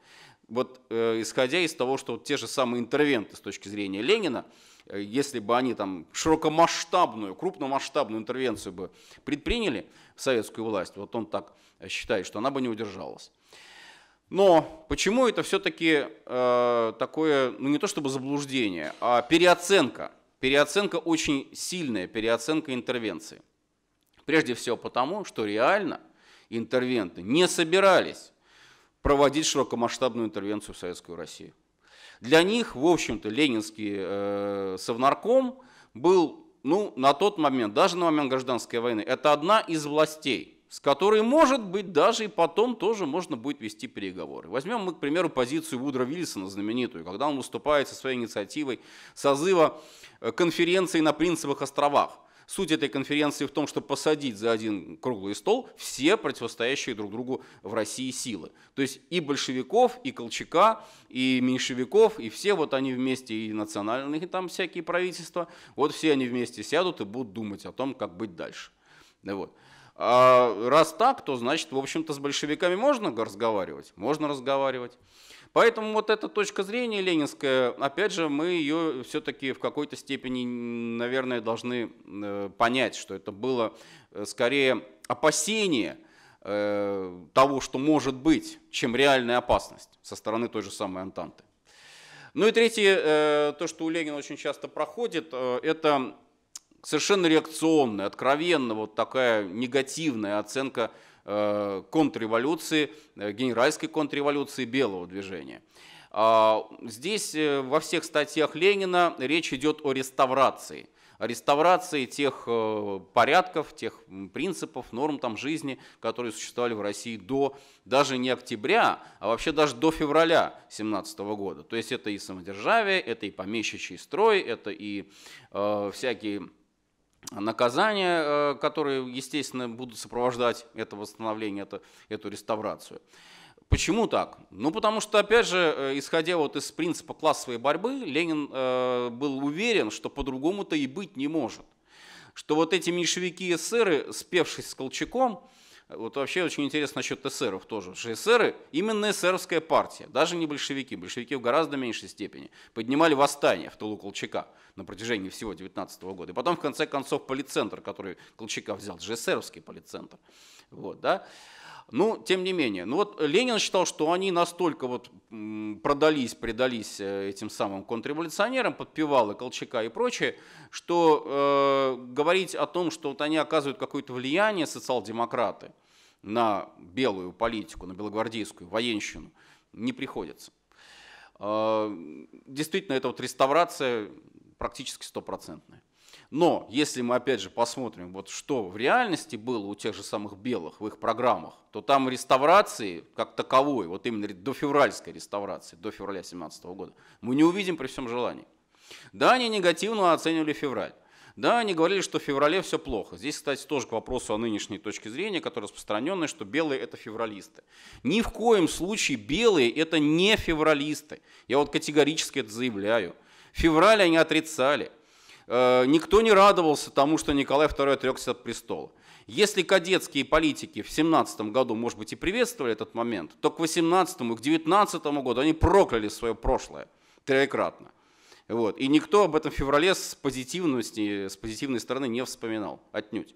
Вот э, исходя из того, что вот те же самые интервенты с точки зрения Ленина, Э, если бы они там широкомасштабную, крупномасштабную интервенцию бы предприняли в советскую власть, вот он так считает, что она бы не удержалась. Но почему это все-таки э, такое, ну не то чтобы заблуждение, а переоценка. Переоценка очень сильная, переоценка интервенции. Прежде всего потому, что реально интервенты не собирались проводить широкомасштабную интервенцию в советскую Россию. Для них, в общем-то, ленинский э, совнарком был, ну, на тот момент, даже на момент гражданской войны, это одна из властей, с которой, может быть, даже и потом тоже можно будет вести переговоры. Возьмем мы, к примеру, позицию Вудра Вильсона, знаменитую, когда он выступает со своей инициативой созыва э, конференции на Принцевых островах – Суть этой конференции в том, чтобы посадить за один круглый стол все противостоящие друг другу в России силы. То есть и большевиков, и Колчака, и меньшевиков, и все вот они вместе, и национальные и там всякие правительства, вот все они вместе сядут и будут думать о том, как быть дальше. Да вот. А раз так, то значит, в общем-то, с большевиками можно разговаривать? Можно разговаривать. Поэтому вот эта точка зрения ленинская, опять же, мы ее все-таки в какой-то степени, наверное, должны э, понять, что это было э, скорее опасение э, того, что может быть, чем реальная опасность со стороны той же самой Антанты. Ну и третье, то, что у Ленина очень часто проходит, это совершенно реакционная, откровенно вот такая негативная оценка Э, контрреволюции, э, генеральской контрреволюции белого движения. А, здесь э, во всех статьях Ленина речь идет о реставрации – реставрации тех порядков, тех принципов, норм там жизни, которые существовали в России до даже не октября, а вообще даже до февраля 17 года. То есть это и самодержавие, это и помещичий строй, это и э, всякие наказания, э, которые, естественно, будут сопровождать это восстановление, это, эту реставрацию. Почему так? Ну, потому что, опять же, э, исходя вот из принципа классовой борьбы, Ленин э, был уверен, что по-другому-то и быть не может. Что вот эти меньшевики и эсеры, спевшись с Колчаком, вот вообще очень интересно насчет эсеров тоже. Что эсеры, именно эсеровская партия, даже не большевики, большевики в гораздо меньшей степени, поднимали восстание в тылу Колчака на протяжении всего 19 года. И потом, в конце концов, полицентр, который Колчака взял, это же эсеровский полицентр. Вот, да? Ну, тем не менее, ну вот Ленин считал, что они настолько вот продались, предались э, этим самым контрреволюционерам, подпевал и Колчака и прочее, что э, говорить о том, что вот они оказывают какое-то влияние, социал-демократы, на белую политику, на белогвардейскую военщину, не приходится. Э, действительно, это вот реставрация практически стопроцентная. Но если мы опять же посмотрим, вот что в реальности было у тех же самых белых в их программах, то там реставрации как таковой, вот именно до февральской реставрации, до февраля 2017 года, мы не увидим при всем желании. Да, они негативно оценивали февраль. Да, они говорили, что в феврале все плохо. Здесь, кстати, тоже к вопросу о нынешней точке зрения, которая распространенная, что белые – это февралисты. Ни в коем случае белые – это не февралисты. Я вот категорически это заявляю. Февраль они отрицали. Э, никто не радовался тому, что Николай II отрекся от престола. Если кадетские политики в 17 году, может быть, и приветствовали этот момент, то к 18 и к 19 году они прокляли свое прошлое троекратно. Вот. И никто об этом феврале с, позитивности, с позитивной стороны не вспоминал отнюдь.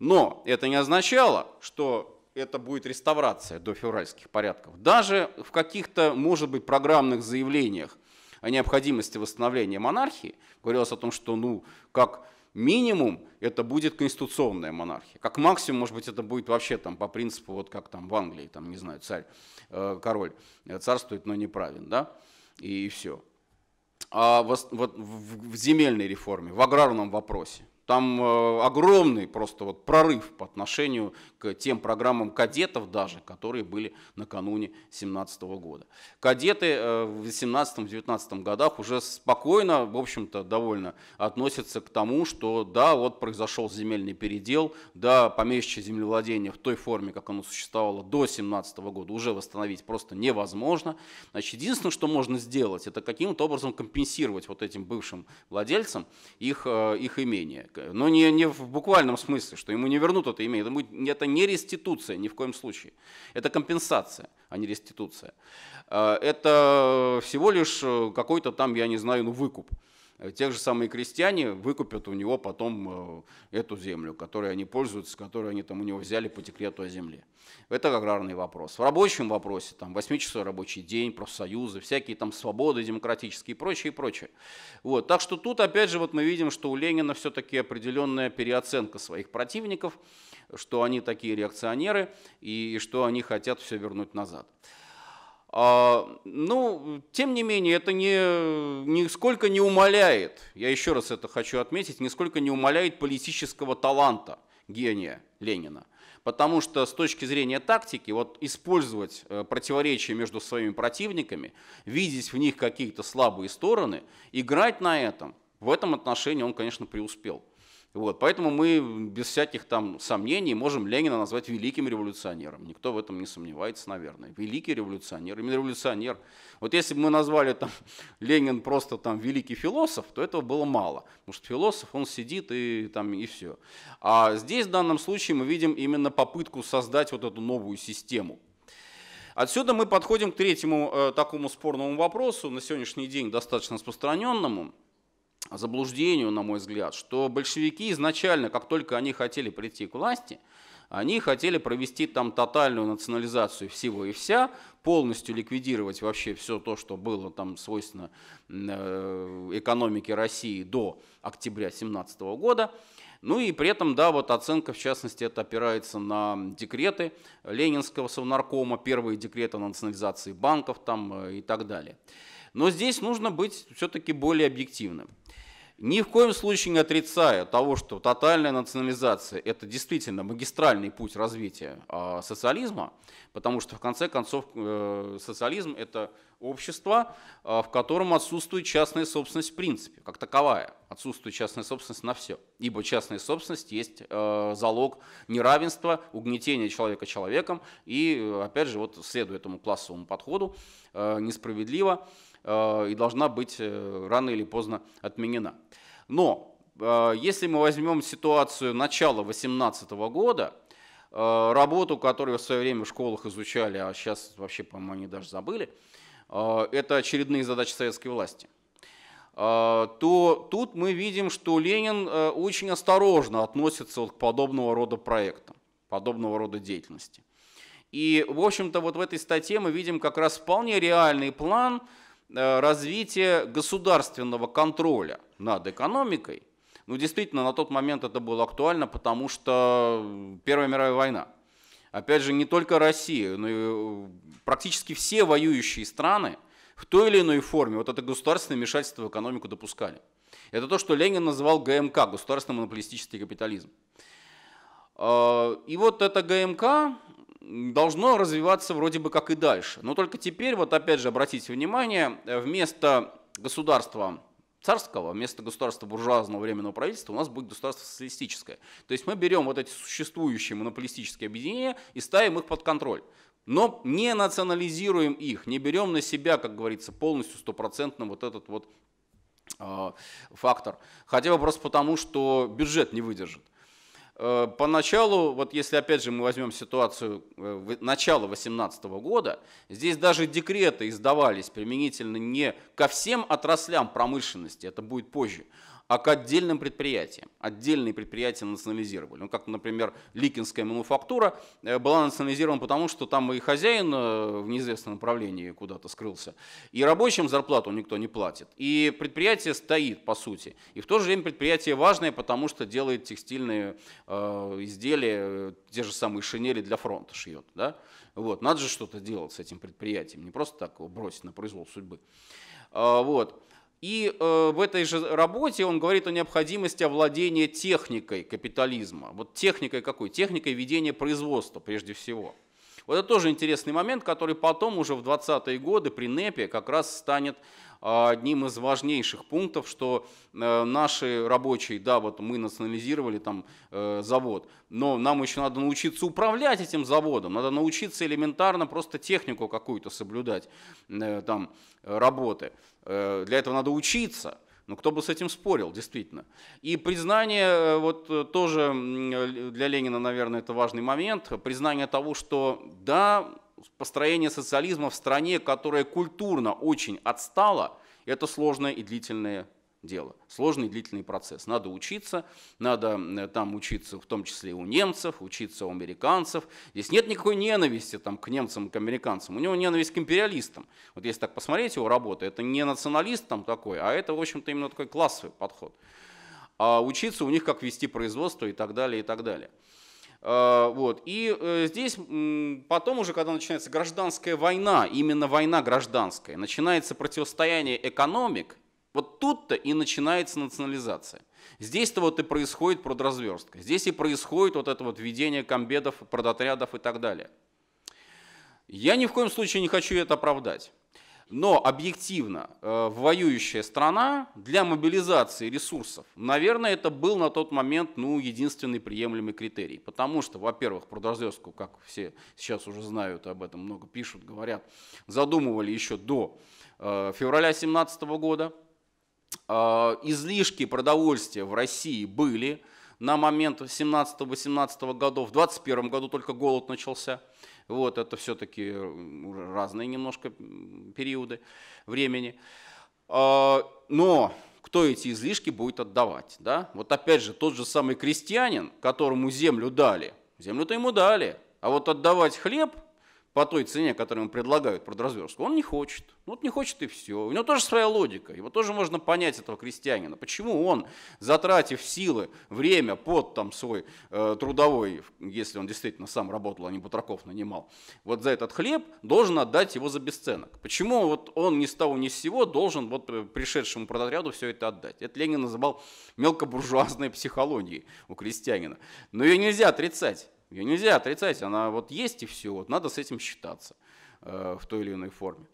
Но это не означало, что это будет реставрация до февральских порядков. Даже в каких-то, может быть, программных заявлениях о необходимости восстановления монархии, говорилось о том, что, ну, как минимум это будет конституционная монархия. Как максимум, может быть, это будет вообще там по принципу, вот как там в Англии, там, не знаю, царь, э, король э, царствует, но неправен, да, и, все. А вот, в, земельной реформе, в аграрном вопросе, там э, огромный просто вот прорыв по отношению тем программам кадетов даже, которые были накануне 2017 года. Кадеты э, в 18-19 годах уже спокойно, в общем-то, довольно относятся к тому, что да, вот произошел земельный передел, да, помещичье землевладение в той форме, как оно существовало до 17 года, уже восстановить просто невозможно. Значит, единственное, что можно сделать, это каким-то образом компенсировать вот этим бывшим владельцам их, э, их имение. Но не, не в буквальном смысле, что ему не вернут это имение, это, не не реституция ни в коем случае. Это компенсация, а не реституция. Э, это всего лишь э, какой-то там, я не знаю, ну, выкуп. Э, тех же самые крестьяне выкупят у него потом э, эту землю, которой они пользуются, которую они там у него взяли по декрету о земле. Это аграрный вопрос. В рабочем вопросе, там, 8-часовой рабочий день, профсоюзы, всякие там свободы демократические и прочее, и прочее. Вот. Так что тут, опять же, вот мы видим, что у Ленина все-таки определенная переоценка своих противников, что они такие реакционеры и, и что они хотят все вернуть назад. А, ну, тем не менее, это не, нисколько не умаляет, я еще раз это хочу отметить, нисколько не умаляет политического таланта гения Ленина. Потому что с точки зрения тактики, вот использовать э, противоречия между своими противниками, видеть в них какие-то слабые стороны, играть на этом, в этом отношении он, конечно, преуспел. Вот, поэтому мы без всяких там сомнений можем Ленина назвать великим революционером. Никто в этом не сомневается, наверное. Великий революционер, именно революционер. Вот если бы мы назвали там Ленин просто там великий философ, то этого было мало. Потому что философ, он сидит и там и все. А здесь в данном случае мы видим именно попытку создать вот эту новую систему. Отсюда мы подходим к третьему э, такому спорному вопросу, на сегодняшний день достаточно распространенному – заблуждению, на мой взгляд, что большевики изначально, как только они хотели прийти к власти, они хотели провести там тотальную национализацию всего и вся, полностью ликвидировать вообще все то, что было там свойственно э, экономике России до октября 2017 года. Ну и при этом, да, вот оценка, в частности, это опирается на декреты Ленинского совнаркома, первые декреты на национализации банков там э, и так далее. Но здесь нужно быть все-таки более объективным. Ни в коем случае не отрицаю того, что тотальная национализация – это действительно магистральный путь развития а, социализма, потому что в конце концов э, социализм – это общество, а, в котором отсутствует частная собственность в принципе, как таковая. Отсутствует частная собственность на все, ибо частная собственность есть э, залог неравенства, угнетения человека человеком и, э, опять же, вот следуя этому классовому подходу, несправедливо – Э, и должна быть э, рано или поздно отменена. Но э, если мы возьмем ситуацию начала 2018 года, работу, которую в свое время в школах изучали, а сейчас вообще, по-моему, они даже забыли, это очередные задачи советской власти то тут мы видим, что Ленин очень осторожно относится вот к подобного рода проектам, подобного рода деятельности. И, в общем-то, вот в этой статье мы видим как раз вполне реальный план – Э, развитие государственного контроля над экономикой. Ну, действительно, на тот момент это было актуально, потому что Первая мировая война. Опять же, не только Россия, но и э, практически все воюющие страны в той или иной форме вот это государственное вмешательство в экономику допускали. Это то, что Ленин называл ГМК, государственный монополистический капитализм. Э, и вот это ГМК, должно развиваться вроде бы как и дальше. Но только теперь, вот опять же, обратите внимание, э, вместо государства царского, вместо государства буржуазного временного правительства у нас будет государство социалистическое. То есть мы берем вот эти существующие монополистические объединения и ставим их под контроль. Но не национализируем их, не берем на себя, как говорится, полностью стопроцентно вот этот вот э, фактор. Хотя бы просто потому, что бюджет не выдержит. Э, поначалу, вот если опять же мы возьмем ситуацию э, начала 2018 года, здесь даже декреты издавались применительно не ко всем отраслям промышленности, это будет позже, а к отдельным предприятиям. Отдельные предприятия национализировали. Ну, как, например, Ликинская мануфактура э, была национализирована потому, что там и хозяин э, в неизвестном направлении куда-то скрылся, и рабочим зарплату никто не платит. И предприятие стоит, по сути. И в то же время предприятие важное, потому что делает текстильные э, изделия, э, те же самые шинели для фронта шьет. Да? Вот. Надо же что-то делать с этим предприятием, не просто так его бросить на произвол судьбы. Э, вот. И э, в этой же работе он говорит о необходимости овладения техникой капитализма. Вот техникой какой? Техникой ведения производства прежде всего. Вот это тоже интересный момент, который потом уже в 20-е годы при НЭПе как раз станет э, одним из важнейших пунктов, что э, наши рабочие, да, вот мы национализировали там э, завод, но нам еще надо научиться управлять этим заводом, надо научиться элементарно просто технику какую-то соблюдать там работы. Э, для этого надо учиться. Но ну, кто бы с этим спорил, действительно. И признание, э, вот э, тоже для Ленина, наверное, это важный момент, признание того, что да, построение социализма в стране, которая культурно очень отстала, это сложная и длительная дело. Сложный длительный процесс. Надо учиться, надо э, там учиться в том числе у немцев, учиться у американцев. Здесь нет никакой ненависти там, к немцам к американцам. У него ненависть к империалистам. Вот если так посмотреть его работу, это не националист там такой, а это, в общем-то, именно такой классовый подход. А учиться у них, как вести производство и так далее, и так далее. А, вот. И э, здесь потом уже, когда начинается гражданская война, именно война гражданская, начинается противостояние экономик вот тут-то и начинается национализация. Здесь-то вот и происходит продразверстка. Здесь и происходит вот это вот введение комбедов, продотрядов и так далее. Я ни в коем случае не хочу это оправдать. Но объективно, э, воюющая страна для мобилизации ресурсов, наверное, это был на тот момент ну, единственный приемлемый критерий. Потому что, во-первых, продразверстку, как все сейчас уже знают, об этом много пишут, говорят, задумывали еще до э, февраля 2017 года. А, излишки продовольствия в России были на момент 17-18 годов. В 21 году только голод начался. Вот, это все-таки разные немножко периоды времени. А, но кто эти излишки будет отдавать? Да? Вот опять же, тот же самый крестьянин, которому землю дали, землю-то ему дали, а вот отдавать хлеб по той цене, которую ему предлагают продразверстку, он не хочет. Ну, вот не хочет и все. У него тоже своя логика. Его тоже можно понять, этого крестьянина. Почему он, затратив силы, время под там, свой э, трудовой, если он действительно сам работал, а не бутраков нанимал, вот за этот хлеб должен отдать его за бесценок? Почему вот он ни с того ни с сего должен вот э, пришедшему продотряду все это отдать? Это Ленин называл мелкобуржуазной психологией у крестьянина. Но ее нельзя отрицать. Ее нельзя отрицать, она вот есть и все, вот надо с этим считаться э, в той или иной форме.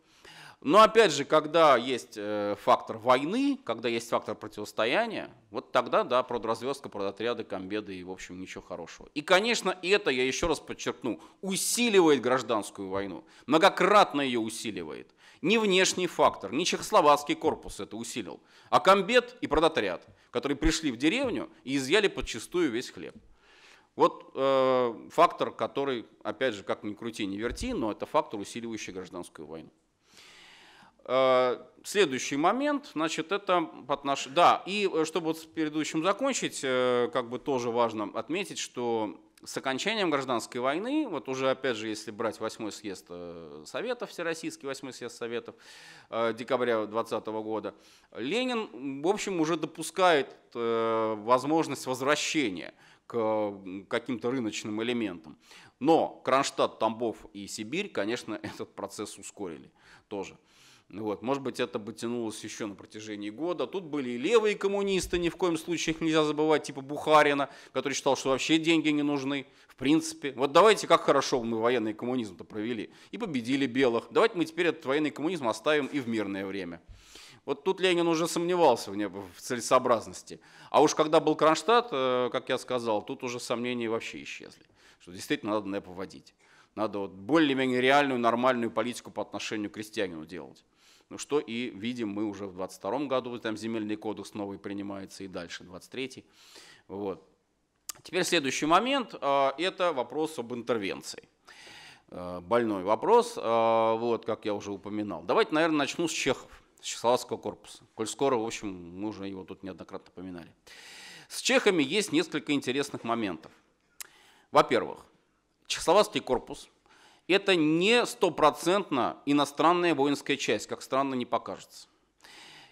Но опять же, когда есть э, фактор войны, когда есть фактор противостояния, вот тогда, да, продразвездка, продотряды, комбеды и, в общем, ничего хорошего. И, конечно, это, я еще раз подчеркну, усиливает гражданскую войну, многократно ее усиливает. Не внешний фактор, не чехословацкий корпус это усилил, а комбет и продотряд, которые пришли в деревню и изъяли подчистую весь хлеб. Вот э, фактор, который, опять же, как ни крути, не верти, но это фактор, усиливающий гражданскую войну. Э, следующий момент, значит, это отнош... Да, и э, чтобы вот с предыдущим закончить, э, как бы тоже важно отметить, что с окончанием гражданской войны, вот уже опять же, если брать 8 э, съезд Советов, Всероссийский 8 съезд Советов декабря 2020 года, Ленин, в общем, уже допускает э, возможность возвращения к каким-то рыночным элементам. Но Кронштадт, Тамбов и Сибирь, конечно, этот процесс ускорили тоже. Вот, может быть, это бы тянулось еще на протяжении года. Тут были и левые коммунисты, ни в коем случае их нельзя забывать, типа Бухарина, который считал, что вообще деньги не нужны, в принципе. Вот давайте, как хорошо мы военный коммунизм-то провели и победили белых. Давайте мы теперь этот военный коммунизм оставим и в мирное время. Вот тут Ленин уже сомневался в, не, в целесообразности. А уж когда был Кронштадт, э, как я сказал, тут уже сомнения вообще исчезли, что действительно надо НЭП вводить. Надо вот более-менее реальную, нормальную политику по отношению к крестьянину делать. Ну что и видим мы уже в 22 году, там земельный кодекс новый принимается и дальше, 23 вот. Теперь следующий момент э, – это вопрос об интервенции. Э, больной вопрос, вот, как я уже упоминал. Давайте, наверное, начну с чехов. Чехословацкого корпуса. Коль скоро, в общем, мы уже его тут неоднократно поминали. С чехами есть несколько интересных моментов. Во-первых, Чехословацкий корпус – это не стопроцентно иностранная воинская часть, как странно не покажется.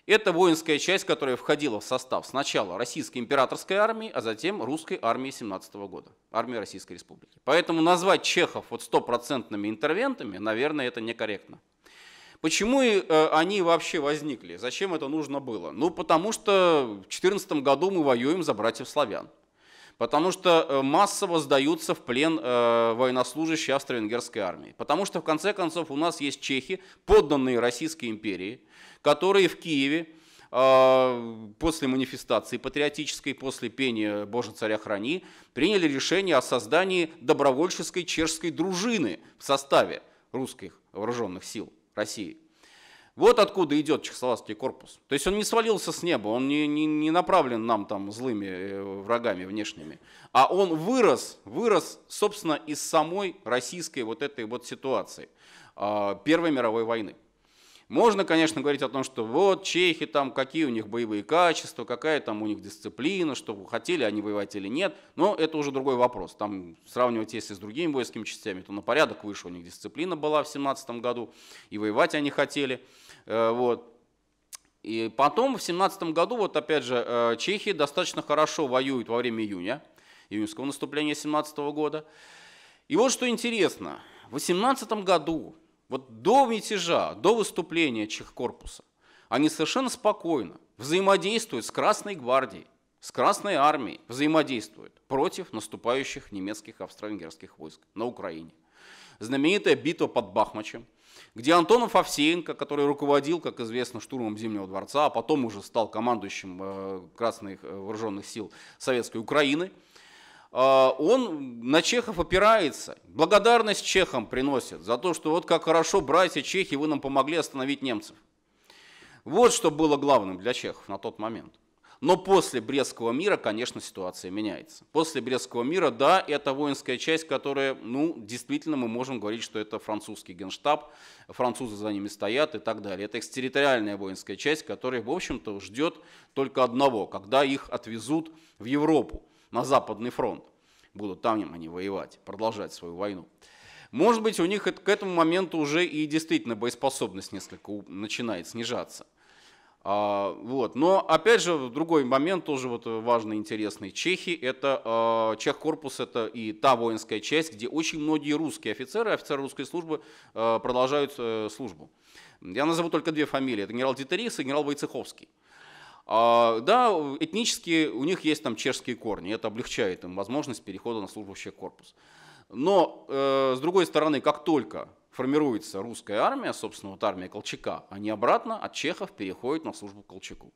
Это воинская часть, которая входила в состав сначала Российской императорской армии, а затем Русской армии 17 года, армии Российской Республики. Поэтому назвать чехов вот стопроцентными интервентами, наверное, это некорректно. Почему э, они вообще возникли? Зачем это нужно было? Ну, потому что в 2014 году мы воюем за братьев славян. Потому что э, массово сдаются в плен э, военнослужащие австро-венгерской армии. Потому что, в конце концов, у нас есть чехи, подданные Российской империи, которые в Киеве после манифестации патриотической, после пения «Боже, царя храни», приняли решение о создании добровольческой чешской дружины в составе русских вооруженных сил. России. Вот откуда идет чехословацкий корпус. То есть он не свалился с неба, он не, не, не направлен нам там злыми э, врагами внешними, а он вырос, вырос, собственно, из самой российской вот этой вот ситуации а, Первой мировой войны. Можно, конечно, говорить о том, что вот чехи там, какие у них боевые качества, какая там у них дисциплина, что хотели они воевать или нет, но это уже другой вопрос. Там сравнивать, если с другими войскими частями, то на порядок выше у них дисциплина была в 17 году, и воевать они хотели. Э, вот. И потом в 17 году, вот опять же, э, чехи достаточно хорошо воюют во время июня, июньского наступления 17 года. И вот что интересно, в 18 году вот до мятежа, до выступления Чехкорпуса, они совершенно спокойно взаимодействуют с Красной гвардией, с Красной армией, взаимодействуют против наступающих немецких австро-венгерских войск на Украине. Знаменитая битва под Бахмачем, где Антонов Овсеенко, который руководил, как известно, штурмом Зимнего дворца, а потом уже стал командующим э, Красных э, вооруженных сил Советской Украины – а, он на чехов опирается, благодарность чехам приносит за то, что вот как хорошо, братья чехи, вы нам помогли остановить немцев. Вот что было главным для чехов на тот момент. Но после Брестского мира, конечно, ситуация меняется. После Брестского мира, да, это воинская часть, которая, ну, действительно мы можем говорить, что это французский генштаб, французы за ними стоят и так далее. Это экстерриториальная воинская часть, которая, в общем-то, ждет только одного, когда их отвезут в Европу на Западный фронт. Будут там они воевать, продолжать свою войну. Может быть, у них к этому моменту уже и действительно боеспособность несколько начинает снижаться. А, вот. Но опять же, другой момент тоже вот важный, интересный. Чехи – это а, Чех-корпус – это и та воинская часть, где очень многие русские офицеры, офицеры русской службы а, продолжают э, службу. Я назову только две фамилии. Это генерал Дитерис и генерал Войцеховский. А, да, этнически у них есть там чешские корни, это облегчает им возможность перехода на служащий корпус. Но, э, с другой стороны, как только формируется русская армия, собственно, вот армия Колчака, они обратно от чехов переходят на службу Колчаку.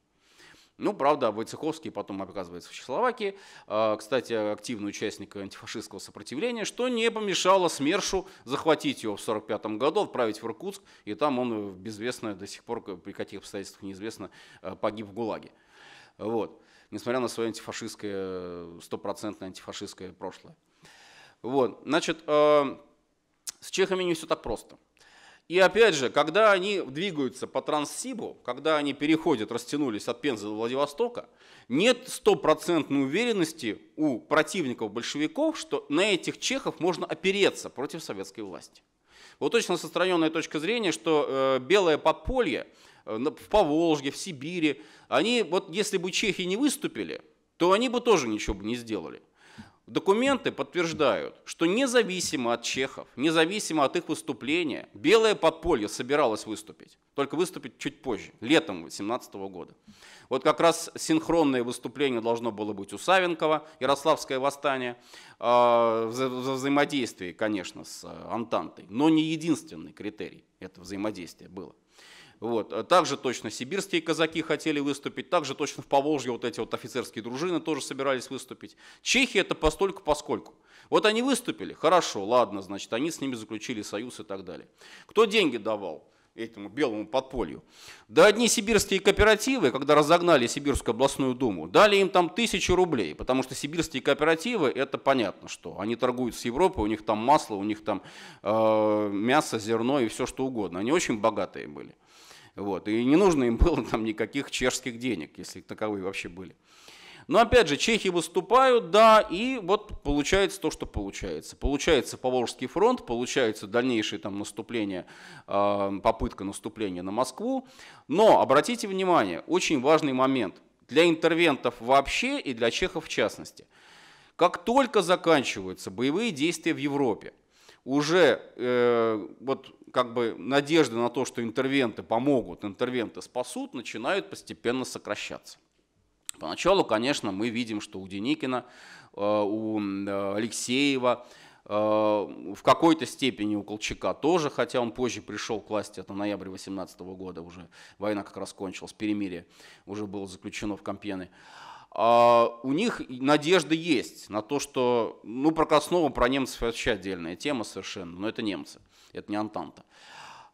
Ну, правда, Войцеховский потом оказывается в Чехословакии, а, кстати, активный участник антифашистского сопротивления, что не помешало СМЕРШу захватить его в 1945 году, отправить в Иркутск, и там он э, безвестно, до сих пор э, при каких обстоятельствах неизвестно, э, погиб в ГУЛАГе. Вот. Несмотря на свое антифашистское, стопроцентное антифашистское прошлое. Вот. Значит, с чехами не все так просто. И опять же, когда они двигаются по Транссибу, когда они переходят, растянулись от Пензы до Владивостока, нет стопроцентной уверенности у противников большевиков, что на этих чехов можно опереться против советской власти. Вот точно состраненная точка зрения, что э, белое подполье э, в Поволжье, в Сибири, они, вот если бы чехи не выступили, то они бы тоже ничего бы не сделали. Документы подтверждают, что независимо от чехов, независимо от их выступления, белое подполье собиралось выступить, только выступить чуть позже, летом 2017 года. Вот как раз синхронное выступление должно было быть у Савенкова, Ярославское восстание, э, а, во конечно, с э, Антантой, но не единственный критерий этого взаимодействия было. Вот. Э, также точно сибирские казаки хотели выступить, также точно в Поволжье вот эти вот офицерские дружины тоже собирались выступить. Чехи это постольку поскольку. Вот они выступили, хорошо, ладно, значит, они с ними заключили союз и так далее. Кто деньги давал? этому белому подполью. Да одни сибирские кооперативы, когда разогнали Сибирскую областную думу, дали им там тысячу рублей, потому что сибирские кооперативы, это понятно, что они торгуют с Европой, у них там масло, у них там э, мясо, зерно и все что угодно. Они очень богатые были. Вот. И не нужно им было там никаких чешских денег, если таковые вообще были. Но опять же, чехи выступают, да, и вот получается то, что получается. Получается Поволжский фронт, получается дальнейшее там наступление, а, попытка наступления на Москву. Но обратите внимание, очень важный момент для интервентов вообще и для чехов в частности. Как только заканчиваются боевые действия в Европе, уже э, вот как бы надежды на то, что интервенты помогут, интервенты спасут, начинают постепенно сокращаться. Поначалу, конечно, мы видим, что у Деникина, э, у э, Алексеева, э, в какой-то степени у Колчака тоже, хотя он позже пришел к власти, это ноябрь 18 года уже, война как раз кончилась, перемирие уже было заключено в Компьене. А у них надежда есть на то, что, ну, про Краснова, про немцев вообще отдельная тема совершенно, но это немцы это не Антанта.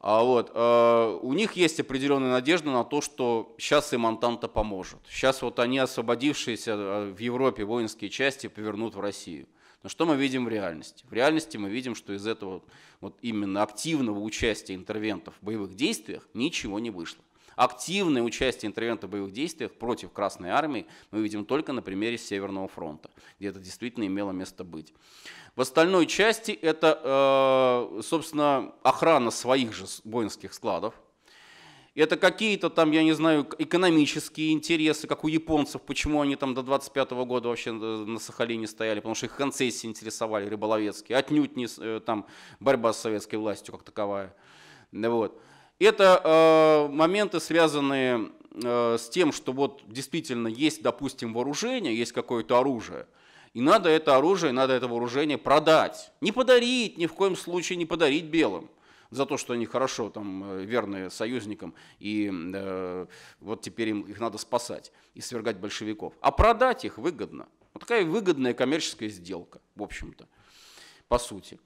А вот, э, у них есть определенная надежда на то, что сейчас им Антанта поможет. Сейчас вот они, освободившиеся э, в Европе воинские части, повернут в Россию. Но что мы видим в реальности? В реальности мы видим, что из этого вот именно активного участия интервентов в боевых действиях ничего не вышло. Активное участие интервента в боевых действиях против Красной Армии мы видим только на примере Северного фронта, где это действительно имело место быть. В остальной части это, э, собственно, охрана своих же воинских складов, это какие-то там, я не знаю, экономические интересы, как у японцев, почему они там до 25 года вообще на Сахалине стояли, потому что их концессии интересовали рыболовецкие, отнюдь не э, там борьба с советской властью как таковая. Вот. Это э, моменты, связанные э, с тем, что вот действительно есть, допустим, вооружение, есть какое-то оружие, и надо это оружие, надо это вооружение продать. Не подарить, ни в коем случае не подарить белым за то, что они хорошо там э, верные союзникам, и э, вот теперь им, их надо спасать и свергать большевиков. А продать их выгодно. Вот такая выгодная коммерческая сделка, в общем-то, по сути.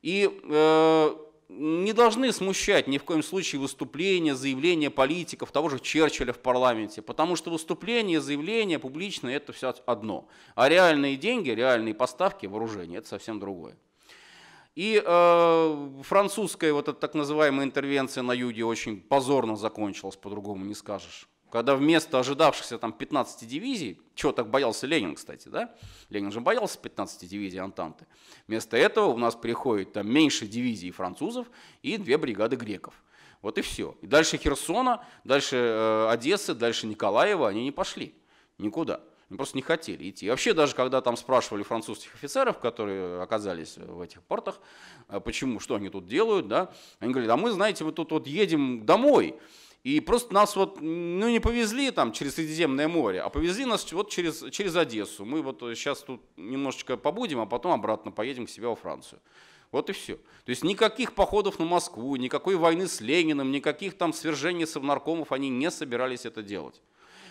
И э, не должны смущать ни в коем случае выступления, заявления политиков, того же Черчилля в парламенте, потому что выступление, заявление публичное – это все одно, а реальные деньги, реальные поставки вооружения – это совсем другое. И э, французская вот эта так называемая интервенция на юге очень позорно закончилась, по-другому не скажешь когда вместо ожидавшихся там 15 дивизий, чего так боялся Ленин, кстати, да? Ленин же боялся 15 дивизий Антанты. Вместо этого у нас приходит там меньше дивизий французов и две бригады греков. Вот и все. И дальше Херсона, дальше э, Одессы, дальше Николаева они не пошли никуда. Они просто не хотели идти. И вообще даже когда там спрашивали французских офицеров, которые оказались в этих портах, э, почему, что они тут делают, да, они говорили, а мы, знаете, мы тут вот едем домой, и просто нас вот, ну, не повезли там через Средиземное море, а повезли нас вот через, через Одессу. Мы вот сейчас э, тут немножечко побудем, а потом обратно поедем к себе во Францию. Вот и все. То есть никаких походов на Москву, никакой войны с Лениным, никаких там свержений совнаркомов они не собирались это делать.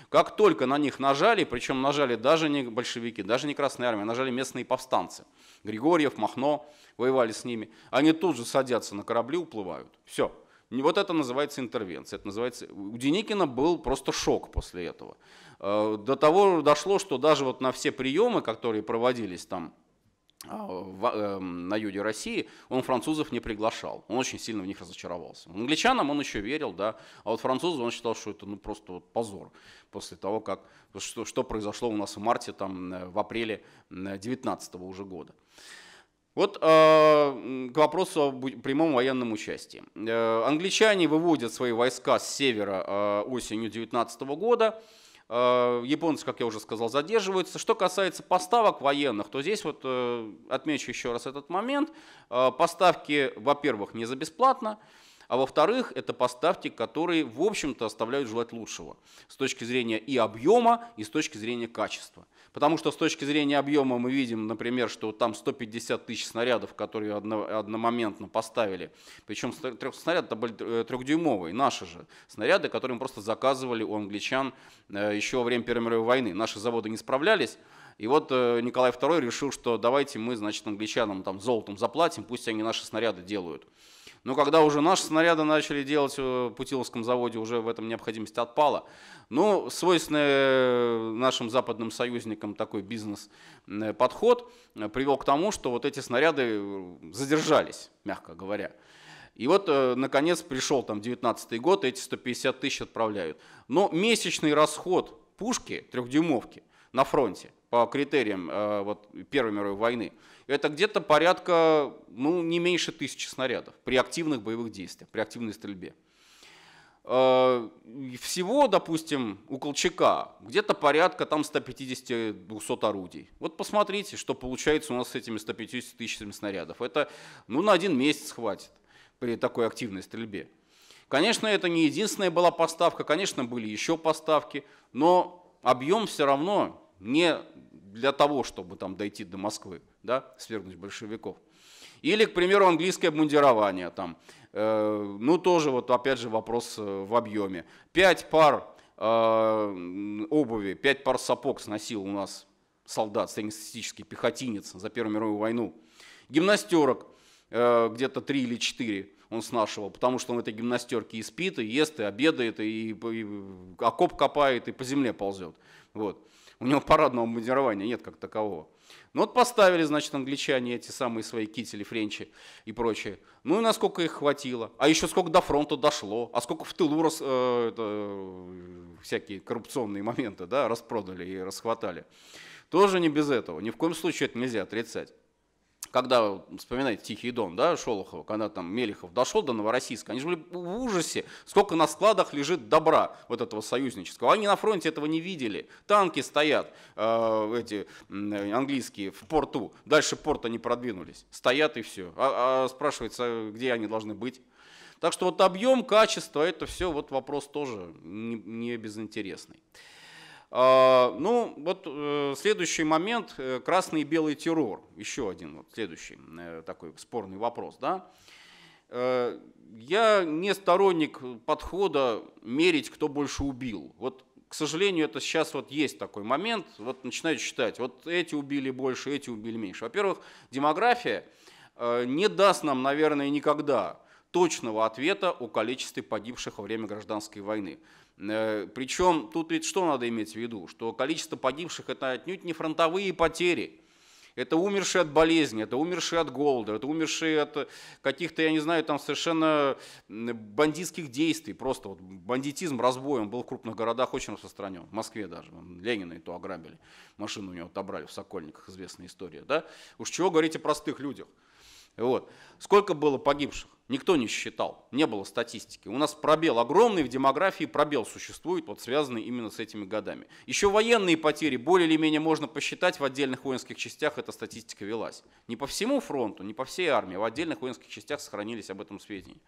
Как только на них нажали, причем нажали даже не большевики, даже не Красная Армия, а нажали местные повстанцы. Григорьев, Махно воевали с ними. Они тут же садятся на корабли, уплывают. Все. Вот это называется интервенция. Это называется... У Деникина был просто шок после этого. Э, до того дошло, что даже вот на все приемы, которые проводились там э, э, на юге России, он французов не приглашал. Он очень сильно в них разочаровался. Англичанам он еще верил, да, а вот французов он считал, что это ну, просто вот позор после того, как, что, что произошло у нас в марте, там, в апреле 19 уже года. Вот э, к вопросу о прямом военном участии. Э, англичане выводят свои войска с севера э, осенью 19 года. Э, японцы, как я уже сказал, задерживаются. Что касается поставок военных, то здесь вот э, отмечу еще раз этот момент. Э, поставки, во-первых, не за бесплатно. А во-вторых, это поставки, которые, в общем-то, оставляют желать лучшего с точки зрения и объема, и с точки зрения качества. Потому что с точки зрения объема мы видим, например, что там 150 тысяч снарядов, которые одно, одномоментно поставили. Причем снаряды были э, трехдюймовые, наши же. Снаряды, которые мы просто заказывали у англичан э, еще во время Первой мировой войны. Наши заводы не справлялись. И вот э, Николай II решил, что давайте мы, значит, англичанам там золотом заплатим, пусть они наши снаряды делают. Но когда уже наши снаряды начали делать э, в Путиловском заводе, уже в этом необходимость отпала. Ну, свойственный э, нашим западным союзникам такой бизнес-подход э, привел к тому, что вот эти снаряды задержались, мягко говоря. И вот, наконец, пришел там 19 й год, эти 150 тысяч отправляют. Но месячный расход пушки трехдюймовки на фронте по критериям вот, Первой мировой войны – это где-то порядка, ну, не меньше тысячи снарядов при активных боевых действиях, при активной стрельбе. Э, всего, допустим, у Колчака где-то порядка там 150-200 орудий. Вот посмотрите, что получается у нас с этими 150 тысячами снарядов. Это ну, на один месяц хватит при такой активной стрельбе. Конечно, это не единственная была поставка, конечно, были еще поставки, но объем все равно не для того, чтобы там дойти до Москвы, да, свергнуть большевиков. Или, к примеру, английское обмундирование. Там, э, ну, тоже, вот, опять же, вопрос э, в объеме. Пять пар э, обуви, пять пар сапог сносил у нас солдат, среднестатистический пехотинец за Первую мировую войну. Гимнастерок э, где-то три или четыре он снашивал, потому что он в этой гимнастерке и спит, и ест, и обедает, и, и окоп копает, и по земле ползет. Вот у него парадного бомбардирования нет как такового. Ну вот поставили, значит, англичане эти самые свои кители, френчи и прочее. Ну и насколько их хватило. А еще сколько до фронта дошло. А сколько в тылу рас, э, э, всякие коррупционные моменты да, распродали и расхватали. Тоже не без этого. Ни в коем случае это нельзя отрицать когда, вспоминайте, Тихий Дон, да, Шолохова, когда там Мелехов дошел до Новороссийска, они же были в ужасе, сколько на складах лежит добра вот этого союзнического. Они на фронте этого не видели. Танки стоят, э, эти э, английские, в порту. Дальше порта не продвинулись. Стоят и все. А, а спрашивается, где они должны быть? Так что вот объем, качество, это все вот вопрос тоже не, не безинтересный. А, ну, вот э, следующий момент э, – красный и белый террор. Еще один вот следующий э, такой спорный вопрос. Да? Я не сторонник подхода мерить, кто больше убил. Вот, к сожалению, это сейчас вот есть такой момент. Вот начинают считать, вот эти убили больше, эти убили меньше. Во-первых, демография не даст нам, наверное, никогда точного ответа о количестве погибших во время гражданской войны. Э, Причем тут ведь что надо иметь в виду? Что количество погибших это отнюдь не фронтовые потери. Это умершие от болезни, это умершие от голода, это умершие от каких-то, я не знаю, там совершенно бандитских действий. Просто вот бандитизм, разбой, он был в крупных городах очень распространен. В Москве даже. Ленина и то ограбили. Машину у него отобрали в Сокольниках, известная история. Да? Уж чего говорить о простых людях. Вот. Сколько было погибших? никто не считал, не было статистики. У нас пробел огромный, в демографии пробел существует, вот связанный именно с этими годами. Еще военные потери более или менее можно посчитать, в отдельных воинских частях эта статистика велась. Не по всему фронту, не по всей армии, а в отдельных воинских частях сохранились об этом сведения.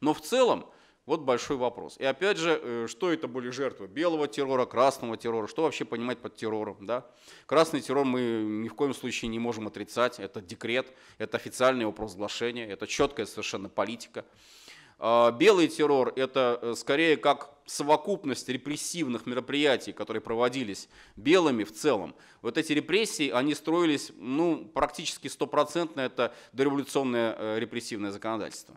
Но в целом вот большой вопрос. И опять же, э, что это были жертвы? Белого террора, красного террора? Что вообще понимать под террором? Да? Красный террор мы ни в коем случае не можем отрицать. Это декрет, это официальное его провозглашение, это четкая совершенно политика. А, белый террор – это э, скорее как совокупность репрессивных мероприятий, которые проводились белыми в целом. Вот эти репрессии, они строились ну, практически стопроцентно, это дореволюционное э, репрессивное законодательство.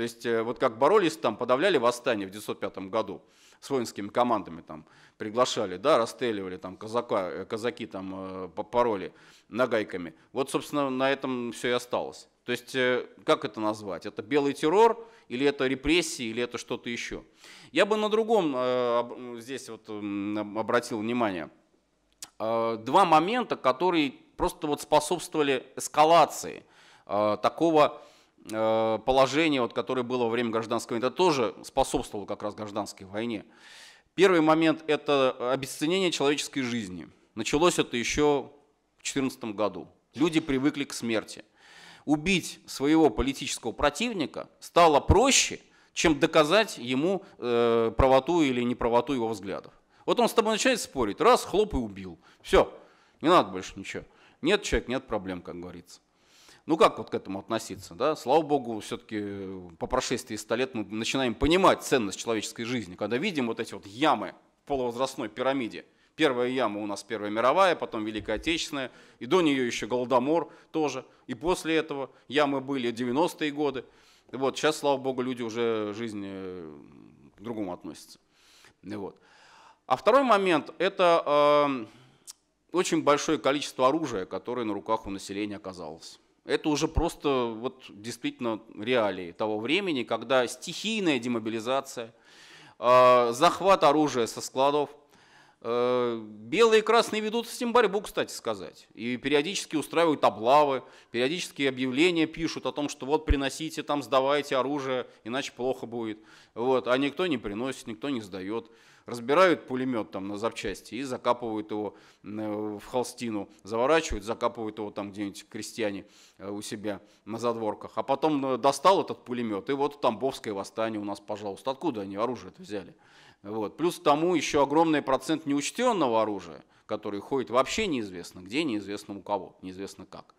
То есть э, вот как боролись там, подавляли восстание в 905 году с воинскими командами там приглашали, да, расстреливали там казака, э, казаки там э, по пароли нагайками. Вот, собственно, на этом все и осталось. То есть, как это назвать? Это белый террор, или это репрессии, или это что-то еще? Я бы на другом здесь вот обратил внимание. Два момента, которые просто вот способствовали эскалации такого Э, положение, вот, которое было во время гражданской войны, это тоже способствовало как раз гражданской войне. Первый момент – это обесценение человеческой жизни. Началось это еще в 2014 году. Люди привыкли к смерти. Убить своего политического противника стало проще, чем доказать ему э, правоту или неправоту его взглядов. Вот он с тобой начинает спорить, раз, хлоп и убил. Все, не надо больше ничего. Нет человек, нет проблем, как говорится ну как вот к этому относиться, да? Слава богу, все-таки э, по прошествии 100 лет мы начинаем понимать ценность человеческой жизни, когда видим вот эти вот ямы в полувозрастной пирамиде. Первая яма у нас Первая мировая, потом Великая Отечественная, и до нее еще Голодомор тоже, и после этого ямы были 90-е годы. Вот, сейчас, слава богу, люди уже жизнь э, к другому относятся. И Вот. А второй момент – это э, очень большое количество оружия, которое на руках у населения оказалось это уже просто вот действительно реалии того времени, когда стихийная демобилизация, э, захват оружия со складов, э, Белые и красные ведут с этим борьбу, кстати сказать. И периодически устраивают облавы, периодически объявления пишут о том, что вот приносите, там сдавайте оружие, иначе плохо будет. Вот. А никто не приносит, никто не сдает разбирают пулемет там на запчасти и закапывают его э, в холстину, заворачивают, закапывают его там где-нибудь крестьяне э, у себя на задворках. А потом э, достал этот пулемет, и вот Тамбовское восстание у нас, пожалуйста. Откуда они оружие это взяли? Вот. Плюс к тому еще огромный процент неучтенного оружия, который ходит вообще неизвестно где, неизвестно у кого, неизвестно как.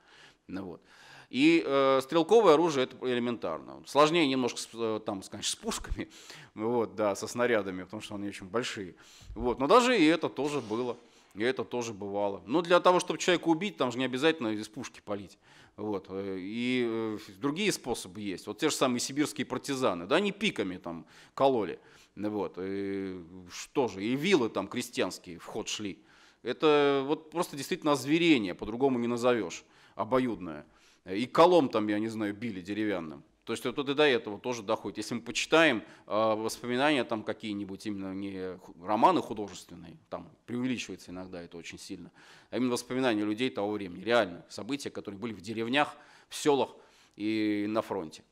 Ну вот. И э, стрелковое оружие это элементарно. Сложнее немножко с, э, там, конечно, с пушками, вот, да, со снарядами, потому что они очень большие. Вот. Но даже и это тоже было. И это тоже бывало. Но ну, для того, чтобы человека убить, там же не обязательно из пушки палить. Вот. Э, и э, другие способы есть. Вот те же самые сибирские партизаны, да, они пиками там кололи. Вот. И что же, и вилы там крестьянские в ход шли. Это вот просто действительно озверение, по-другому не назовешь обоюдное. И колом там, я не знаю, били деревянным. То есть вот и до этого тоже доходит. Если мы почитаем э, воспоминания там какие-нибудь, именно не романы художественные, там преувеличивается иногда это очень сильно, а именно воспоминания людей того времени, реально, события, которые были в деревнях, в селах и на фронте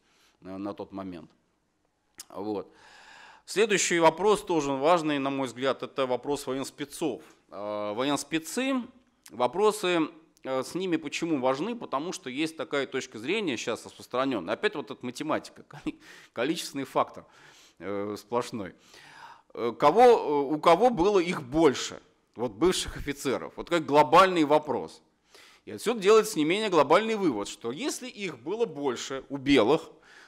на, э, на тот момент. Вот. Следующий вопрос тоже важный, на мой взгляд, это вопрос военспецов. Э, военспецы, вопросы Э, с ними почему важны? Потому что есть такая точка зрения сейчас распространенная. Опять вот эта математика, количественный фактор э, сплошной. Э, кого, у кого было их больше, вот бывших офицеров? Вот как глобальный вопрос. И отсюда делается не менее глобальный вывод, что если их было больше у белых,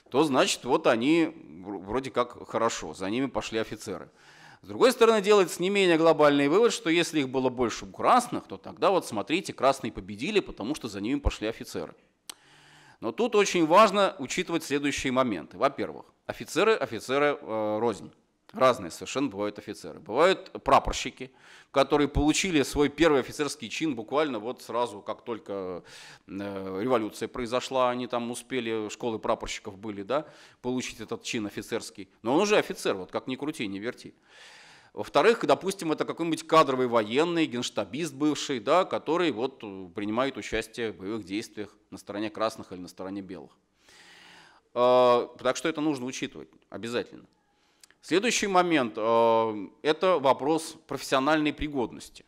то значит вот они вроде как хорошо, за ними пошли офицеры. С другой стороны, делается не менее глобальный вывод, что если их было больше красных, то тогда вот смотрите, красные победили, потому что за ними пошли офицеры. Но тут очень важно учитывать следующие моменты. Во-первых, офицеры, офицеры э, рознь. Разные совершенно бывают офицеры. Бывают прапорщики, которые получили свой первый офицерский чин буквально вот сразу, как только э, революция произошла, они там успели, школы прапорщиков были, да, получить этот чин офицерский. Но он уже офицер, вот как ни крути, не верти. Во-вторых, допустим, это какой-нибудь кадровый военный, генштабист бывший, да, который вот э, принимает участие в боевых действиях на стороне красных или на стороне белых. Э, так что это нужно учитывать обязательно. Следующий момент э, – это вопрос профессиональной пригодности.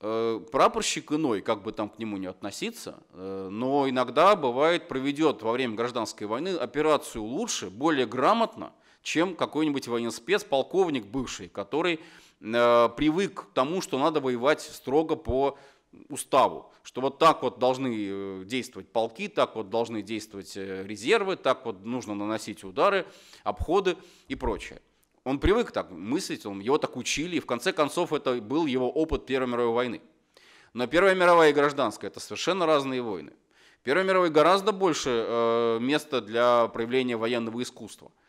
Э, прапорщик иной, как бы там к нему не относиться, э, но иногда бывает проведет во время гражданской войны операцию лучше, более грамотно, чем какой-нибудь военспец, полковник бывший, который привык к тому, что надо воевать строго по уставу, что вот так вот должны э, действовать полки, так вот должны действовать э, резервы, так вот нужно наносить удары, обходы и прочее. Он привык так мыслить, он, его так учили, и в конце концов это был его опыт Первой мировой войны. Но Первая мировая и гражданская – это совершенно разные войны. Первая мировая гораздо больше э, места для проявления военного искусства –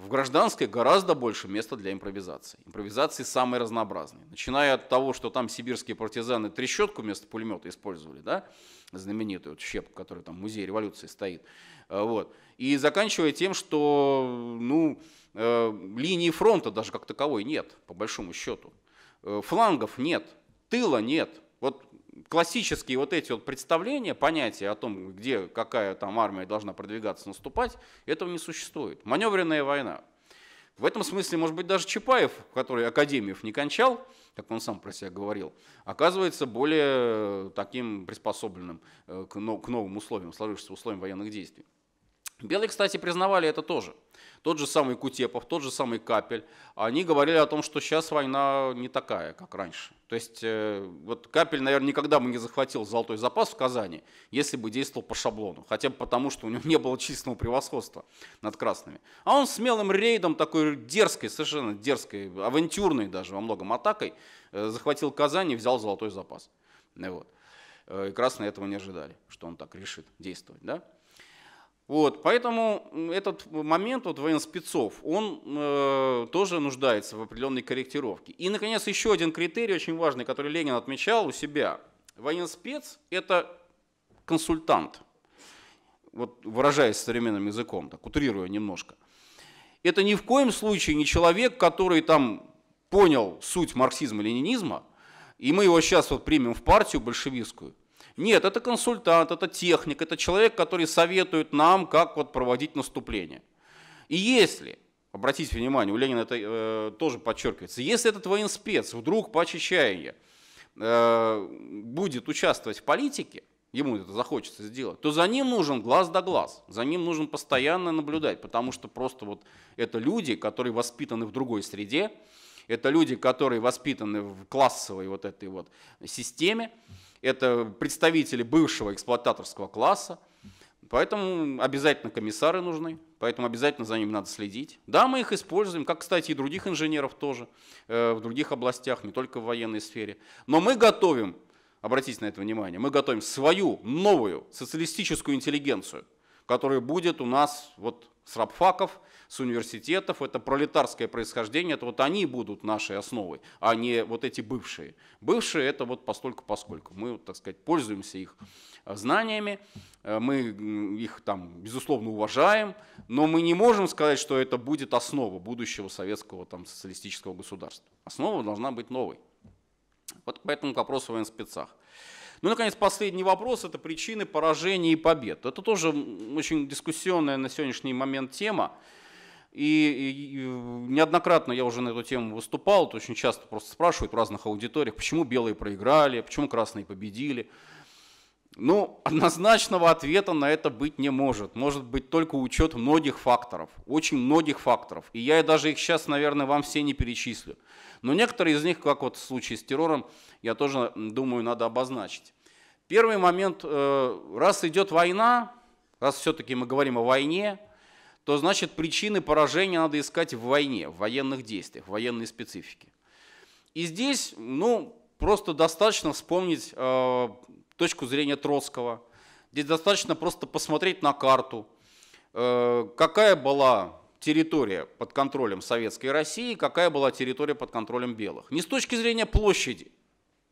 в гражданской гораздо больше места для импровизации. Импровизации самые разнообразные. Начиная от того, что там сибирские партизаны трещотку вместо пулемета использовали, да, знаменитую вот щепку, которая там в музее революции стоит. Э, вот. И заканчивая тем, что ну, э, линии фронта даже как таковой нет, по большому счету. Э, флангов нет, тыла нет. Вот классические вот эти вот представления, понятия о том, где какая там армия должна продвигаться, наступать, этого не существует. Маневренная война. В этом смысле, может быть, даже Чапаев, который академиев не кончал, как он сам про себя говорил, оказывается более таким приспособленным э, к новым условиям, сложившимся условиям военных действий. Белые, кстати, признавали это тоже. Тот же самый Кутепов, тот же самый Капель, они говорили о том, что сейчас война не такая, как раньше. То есть э, вот Капель, наверное, никогда бы не захватил золотой запас в Казани, если бы действовал по шаблону, хотя бы потому, что у него не было численного превосходства над красными. А он смелым рейдом, такой дерзкой, совершенно дерзкой, авантюрной даже во многом атакой, э, захватил Казань и взял золотой запас. Вот. Э, и красные этого не ожидали, что он так решит действовать. Да? Вот, поэтому этот момент вот военспецов, он э, тоже нуждается в определенной корректировке. И, наконец, еще один критерий очень важный, который Ленин отмечал у себя. Военспец – это консультант, вот выражаясь современным языком, так утрируя немножко. Это ни в коем случае не человек, который там понял суть марксизма-ленинизма, и мы его сейчас вот примем в партию большевистскую, нет, это консультант, это техник, это человек, который советует нам, как вот проводить наступление. И если, обратите внимание, у Ленина это э, тоже подчеркивается, если этот военспец вдруг по чечаянию э, будет участвовать в политике, ему это захочется сделать, то за ним нужен глаз да глаз, за ним нужен постоянно наблюдать, потому что просто вот это люди, которые воспитаны в другой среде, это люди, которые воспитаны в классовой вот этой вот системе, это представители бывшего эксплуататорского класса, Поэтому обязательно комиссары нужны, поэтому обязательно за ними надо следить. Да, мы их используем, как, кстати, и других инженеров тоже, э, в других областях, не только в военной сфере. Но мы готовим, обратите на это внимание, мы готовим свою новую социалистическую интеллигенцию – который будет у нас вот с рабфаков, с университетов, это пролетарское происхождение, это вот они будут нашей основой, а не вот эти бывшие. Бывшие это вот постольку поскольку. Мы, так сказать, пользуемся их э, знаниями, э, мы их там, безусловно, уважаем, но мы не можем сказать, что это будет основа будущего советского там, социалистического государства. Основа должна быть новой. Вот поэтому к вопросу о военспецах. спецах. Ну, и, наконец, последний вопрос – это причины поражений и побед. Это тоже очень дискуссионная на сегодняшний момент тема. И, и, и неоднократно я уже на эту тему выступал, это очень часто просто спрашивают в разных аудиториях, почему белые проиграли, почему красные победили. Ну, однозначного ответа на это быть не может. Может быть только учет многих факторов, очень многих факторов. И я даже их сейчас, наверное, вам все не перечислю. Но некоторые из них, как вот в случае с террором, я тоже думаю, надо обозначить. Первый момент, э, раз идет война, раз все-таки мы говорим о войне, то значит причины поражения надо искать в войне, в военных действиях, в военной специфике. И здесь, ну, просто достаточно вспомнить э, точку зрения Троцкого. Здесь достаточно просто посмотреть на карту, э, какая была территория под контролем Советской России, какая была территория под контролем белых. Не с точки зрения площади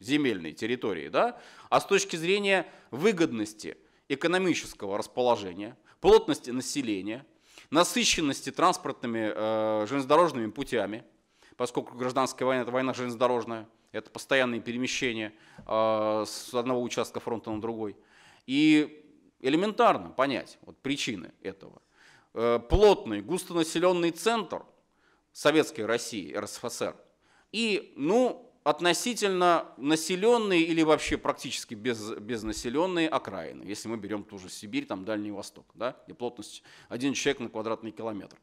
земельной территории, да, а с точки зрения выгодности экономического расположения, плотности населения, насыщенности транспортными э, железнодорожными путями, поскольку гражданская война – это война железнодорожная, это постоянные перемещения э, с одного участка фронта на другой. И элементарно понять вот причины этого. Э, плотный, густонаселенный центр Советской России, РСФСР, и, ну, относительно населенные или вообще практически без, безнаселенные окраины, если мы берем ту же Сибирь, там Дальний Восток, да, где плотность один человек на квадратный километр.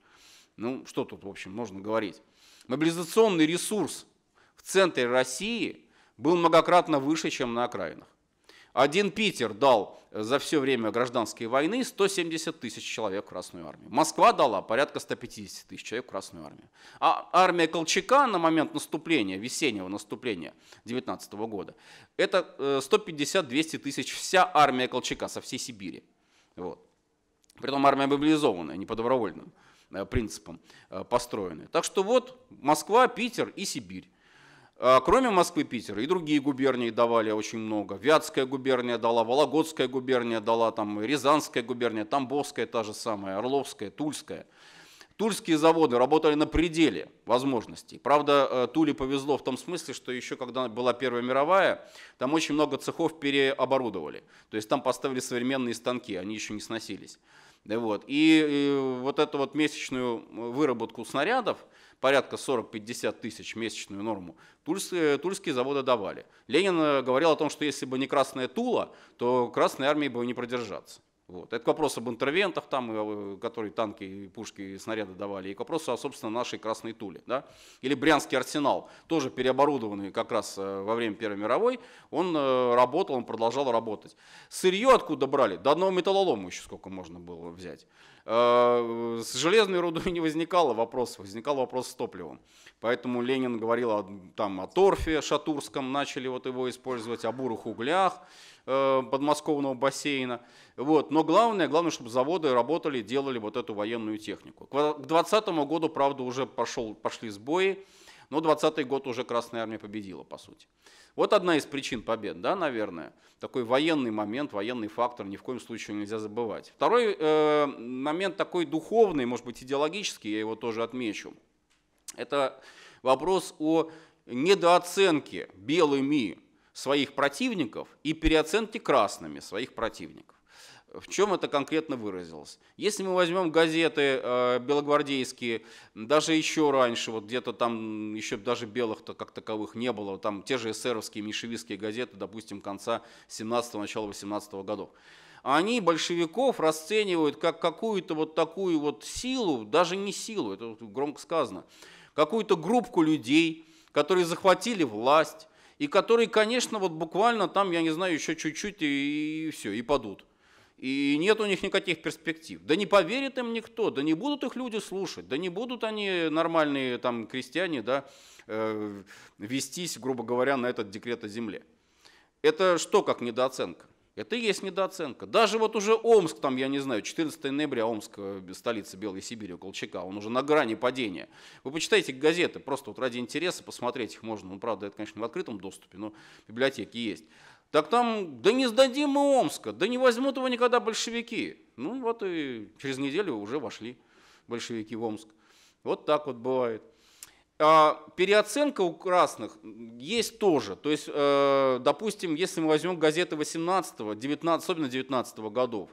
Ну, что тут, в общем, можно говорить. Мобилизационный ресурс в центре России был многократно выше, чем на окраинах. Один Питер дал э, за все время гражданской войны 170 тысяч человек в Красную армию. Москва дала порядка 150 тысяч человек в Красную армию. А армия Колчака на момент наступления, весеннего наступления 19 года, это 150-200 э, тысяч вся армия Колчака со всей Сибири. Вот. Притом армия мобилизованная, не по добровольным э, принципам построенная. Так что вот Москва, Питер и Сибирь. А, кроме Москвы, Питера и другие губернии давали очень много. Вятская губерния дала, Вологодская губерния дала, там Рязанская губерния, Тамбовская та же самая, Орловская, Тульская. Тульские заводы работали на пределе возможностей. Правда, э, Туле повезло в том смысле, что еще когда была Первая мировая, там очень много цехов переоборудовали. То есть там поставили современные станки, они еще не сносились. вот. И, и вот эту вот месячную э, выработку снарядов порядка 40-50 тысяч месячную норму, тульские, э, тульские заводы давали. Ленин э, говорил о том, что если бы не Красная Тула, то Красной армии бы не продержаться. Вот. Это к вопросу об интервентах, там, э, которые танки, пушки снаряды давали, и к вопросу о, собственно, нашей Красной Туле. Да? Или Брянский арсенал, тоже переоборудованный как раз во время Первой мировой, он работал, он продолжал работать. Сырье откуда брали? До одного металлолома еще сколько можно было взять. Э, с железной рудой не возникало вопросов, возникал вопрос с топливом. Поэтому Ленин говорил о, там, о торфе шатурском, начали вот его использовать, о бурых углях э, подмосковного бассейна. Вот. Но главное, главное, чтобы заводы работали, делали вот эту военную технику. К 2020 году, правда, уже пошел, пошли сбои. Но 20 год уже Красная Армия победила, по сути. Вот одна из причин побед, да, наверное. Такой военный момент, военный фактор ни в коем случае нельзя забывать. Второй э, момент такой духовный, может быть, идеологический, я его тоже отмечу. Это вопрос о недооценке белыми своих противников и переоценке красными своих противников. В чем это конкретно выразилось? Если мы возьмем газеты э, белогвардейские, даже еще раньше, вот где-то там еще даже белых-то как таковых не было, там те же эсеровские, мишевистские газеты, допустим, конца 17-го, начала 18 -го годов. Они большевиков расценивают как какую-то вот такую вот силу, даже не силу, это громко сказано, какую-то группку людей, которые захватили власть, и которые, конечно, вот буквально там, я не знаю, еще чуть-чуть и, и все, и падут и нет у них никаких перспектив. Да не поверит им никто, да не будут их люди слушать, да не будут они нормальные там крестьяне, да, э, вестись, грубо говоря, на этот декрет о земле. Это что как недооценка? Это и есть недооценка. Даже вот уже Омск, там, я не знаю, 14 ноября Омск, э, столица Белой Сибири, около Колчака, он уже на грани падения. Вы почитайте газеты, просто вот ради интереса посмотреть их можно. Ну, правда, это, конечно, в открытом доступе, но библиотеки есть. Так там, да не сдадим мы Омска, да не возьмут его никогда большевики. Ну вот и через неделю уже вошли большевики в Омск. Вот так вот бывает. А, переоценка у красных есть тоже. То есть, э, допустим, если мы возьмем газеты 18, го особенно 19 го годов,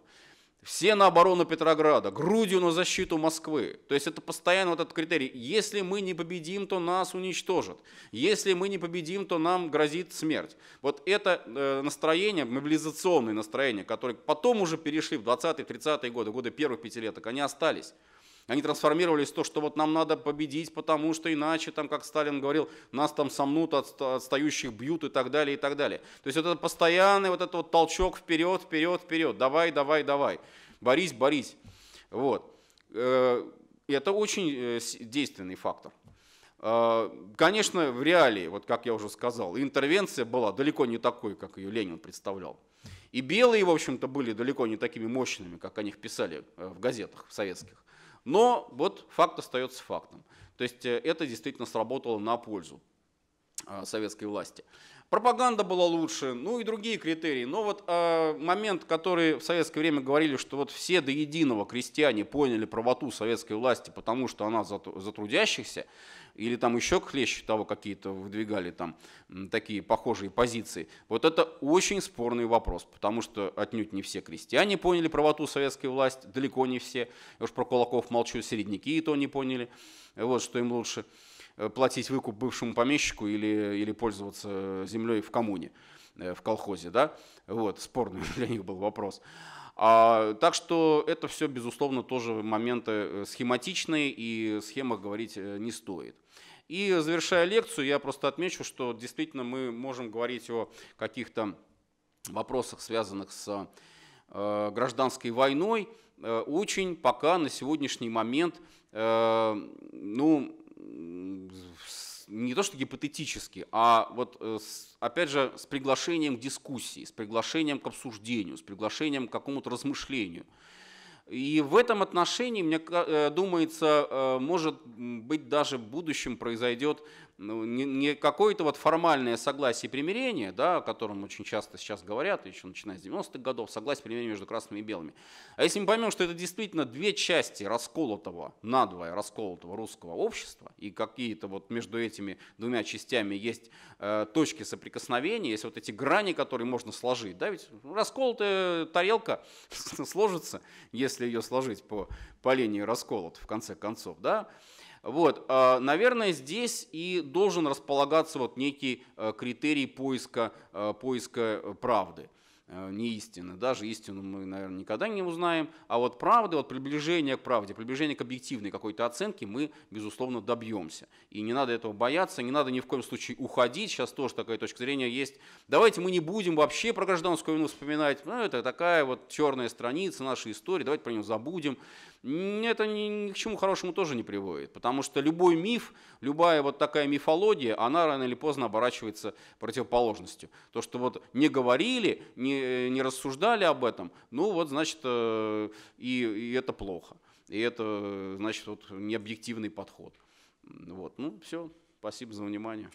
все на оборону Петрограда, грудью на защиту Москвы. То есть это постоянно вот этот критерий. Если мы не победим, то нас уничтожат. Если мы не победим, то нам грозит смерть. Вот это э, настроение, мобилизационное настроение, которое потом уже перешли в 20-30-е годы, годы первых пятилеток, они остались. Они трансформировались в то, что вот нам надо победить, потому что иначе, там, как Сталин говорил, нас там сомнут, отстающих бьют и так далее, и так далее. То есть это постоянный вот этот вот толчок вперед, вперед, вперед, давай, давай, давай, борись, борись. Вот. Э, и это очень э, действенный фактор. Э, конечно, в реалии, вот как я уже сказал, интервенция была далеко не такой, как ее Ленин представлял. И белые, в общем-то, были далеко не такими мощными, как о них писали в газетах советских. Но вот факт остается фактом. То есть э, это действительно сработало на пользу а, советской власти. Пропаганда была лучше, ну и другие критерии. Но вот э, момент, который в советское время говорили, что вот все до единого крестьяне поняли правоту советской власти, потому что она за, за трудящихся, или там еще хлеще того какие-то выдвигали там такие похожие позиции. Вот это очень спорный вопрос, потому что отнюдь не все крестьяне поняли правоту советской власти, далеко не все. Я уж про кулаков молчу, середняки и то не поняли, вот что им лучше э, платить выкуп бывшему помещику или, или пользоваться землей в коммуне, э, в колхозе, да? Вот, спорный для них был вопрос. А, так что это все, безусловно, тоже моменты э, схематичные, и о схемах говорить э, не стоит. И завершая лекцию, я просто отмечу, что действительно мы можем говорить о каких-то вопросах, связанных с э, гражданской войной, э, очень пока на сегодняшний момент э, ну, не то что гипотетически, а вот э, с, опять же с приглашением к дискуссии, с приглашением к обсуждению, с приглашением к какому-то размышлению. И в этом отношении, мне э, думается, э, может быть даже в будущем произойдет ну, не, не какое-то вот формальное согласие и примирение, да, о котором очень часто сейчас говорят, еще начиная с 90-х годов, согласие и примирение между красными и белыми. А если мы поймем, что это действительно две части расколотого, надвое расколотого русского общества, и какие-то вот между этими двумя частями есть э, точки соприкосновения, есть вот эти грани, которые можно сложить, да, ведь расколотая тарелка сложится, если ее сложить по, по линии расколот, в конце концов, да, вот, а, наверное, здесь и должен располагаться вот некий э, критерий поиска, э, поиска э, правды. Э, не истины. Даже истину мы, наверное, никогда не узнаем. А вот правды, вот приближение к правде, приближение к объективной какой-то оценке мы, безусловно, добьемся. И не надо этого бояться, не надо ни в коем случае уходить. Сейчас тоже такая точка зрения есть. Давайте мы не будем вообще про гражданскую войну вспоминать. Ну, это такая вот черная страница нашей истории, давайте про нее забудем. Это ни, ни к чему хорошему тоже не приводит. Потому что любой миф, любая вот такая мифология, она рано или поздно оборачивается противоположностью. То, что вот не говорили, не Э, не, рассуждали об этом, ну вот, значит, э, и, и это плохо. И это, э, значит, вот необъективный подход. Вот, ну все, спасибо за внимание.